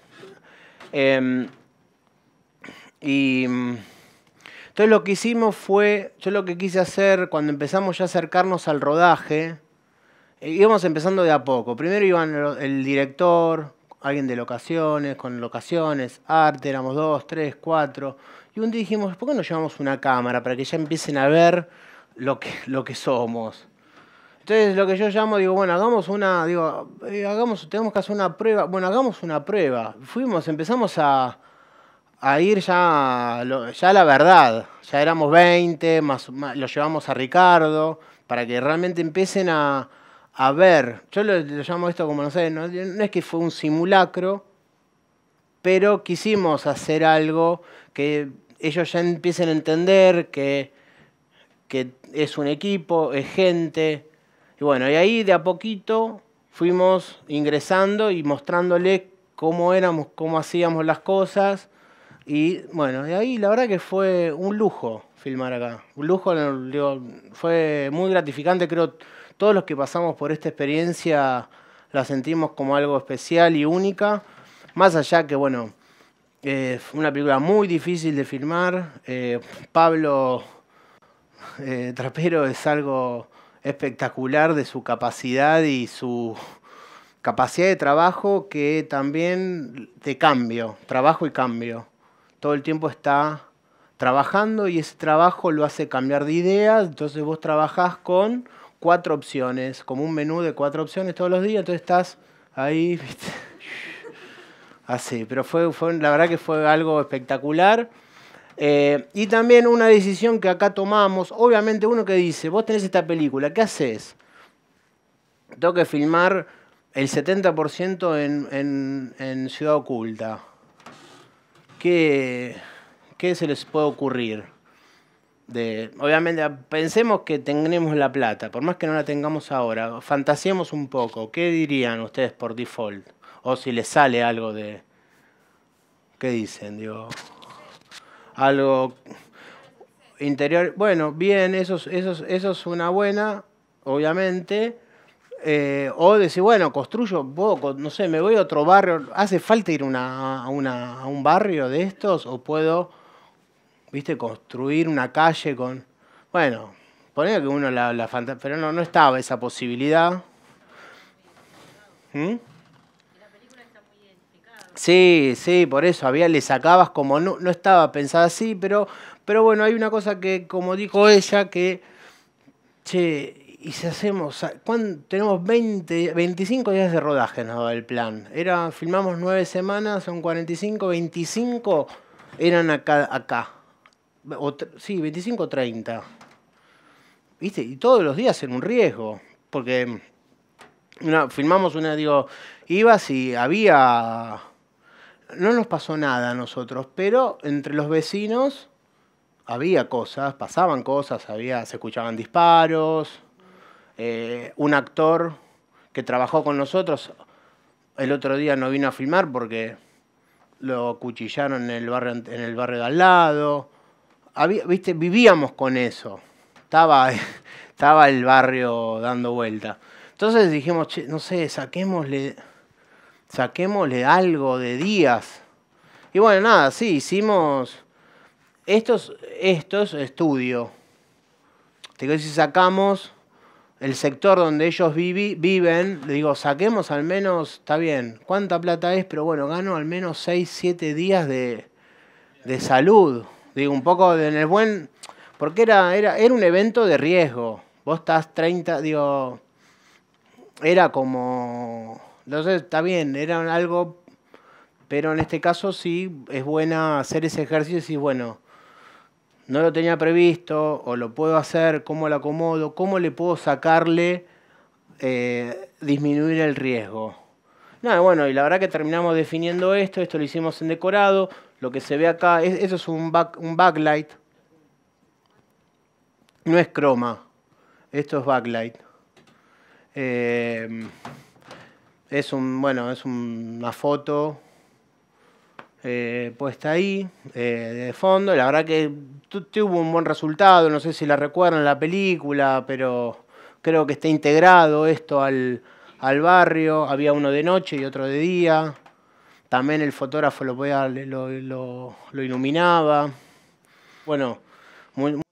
Speaker 1: Em, y mm, entonces lo que hicimos fue, yo lo que quise hacer cuando empezamos ya a acercarnos al rodaje, eh, íbamos empezando de a poco. Primero iban el director, alguien de locaciones, con locaciones, arte, éramos dos, tres, cuatro. Y un día dijimos, ¿por qué no llevamos una cámara para que ya empiecen a ver lo que, somos. Entonces, lo que yo llamo, digo, bueno, hagamos una, digo, eh, hagamos, tenemos que hacer una prueba. Bueno, hagamos una prueba. Fuimos, empezamos a, ir ya, ya a la verdad. Ya éramos 20, más, lo llevamos a Ricardo, para que realmente empiecen a, ver. Yo lo, llamo esto como, no sé, no es que fue un simulacro, pero quisimos hacer algo que ellos ya empiecen a entender que que es un equipo, es gente. Y bueno, y ahí de a poquito fuimos ingresando y mostrándole cómo éramos, cómo hacíamos las cosas. Y bueno, de ahí la verdad que fue un lujo filmar acá. Un lujo, fue muy gratificante, creo, todos los que pasamos por esta experiencia la sentimos como algo especial y única. Más allá que, bueno, eh, una película muy difícil de filmar. Eh, Pablo eh, trapero es algo espectacular de su capacidad y su capacidad de trabajo que también de cambio, trabajo y cambio. Todo el tiempo está trabajando y ese trabajo lo hace cambiar de ideas, entonces vos trabajás con cuatro opciones, como un menú de cuatro opciones todos los días, entonces estás ahí, ¿viste? así, pero fue, la verdad que fue algo espectacular eh, y también una decisión que acá tomamos, obviamente uno que dice, vos tenés esta película, ¿qué haces? Tengo que filmar el 70% en, Ciudad Oculta. ¿Qué, se les puede ocurrir? De, obviamente, pensemos que tenemos la plata, por más que no la tengamos ahora, fantaseemos un poco. ¿Qué dirían ustedes por default? O si les sale algo de... ¿Qué dicen? Digo algo interior. Bueno, bien, eso, es una buena, obviamente. Eh, o decir, bueno, construyo poco, no sé, me voy a otro barrio. ¿Hace falta ir a, un barrio de estos? ¿O puedo, viste, construir una calle con... Bueno, ponía que uno la, la pero no, no estaba esa posibilidad. ¿Mm? Sí, sí, por eso había, le sacabas como no, no estaba pensada así, pero, pero bueno, hay una cosa que, como dijo ella, que, che, y si hacemos, ah, tenemos 20, 25 días de rodaje, no, el plan. Era, filmamos nueve semanas, son 45, 25 eran acá. sí, 25 o 30. ¿Viste? Y todos los días en un riesgo, porque mm, una, filmamos una, digo, ibas y había no nos pasó nada a nosotros, pero entre los vecinos había cosas, pasaban cosas, había, se escuchaban disparos. Eh, un actor que trabajó con nosotros el otro día no vino a filmar porque lo cuchillaron en el barrio, en el barrio de al lado. Había, ¿viste? Vivíamos con eso. Estaba, estaba el barrio dando vuelta. Entonces dijimos, no sé, saquémosle saquémosle algo de días. Y bueno, nada, sí, hicimos. Estos, estos estudio. Te digo, si sacamos el sector donde ellos viven, digo, saquemos al menos, está bien, cuánta plata es, pero bueno, gano al menos 6, 7 días de, de salud. Digo, un poco de, en el buen. Porque era, era, era un evento de riesgo. Vos estás 30, digo. Era como entonces, está bien, era algo, pero en este caso sí es buena hacer ese ejercicio y decir, bueno, no lo tenía previsto, o lo puedo hacer, cómo lo acomodo, cómo le puedo sacarle, eh, disminuir el riesgo. Nada, bueno, y la verdad que terminamos definiendo esto, esto lo hicimos en decorado, lo que se ve acá, eso es un, back, backlight, no es croma, esto es backlight. Eh, es un, bueno, es una foto eh, puesta ahí, eh, de fondo. La verdad que tuvo un buen resultado, no sé si la recuerdan la película, pero creo que está integrado esto al, barrio. Había uno de noche y otro de día. También el fotógrafo lo, podía, lo, iluminaba. Bueno, muy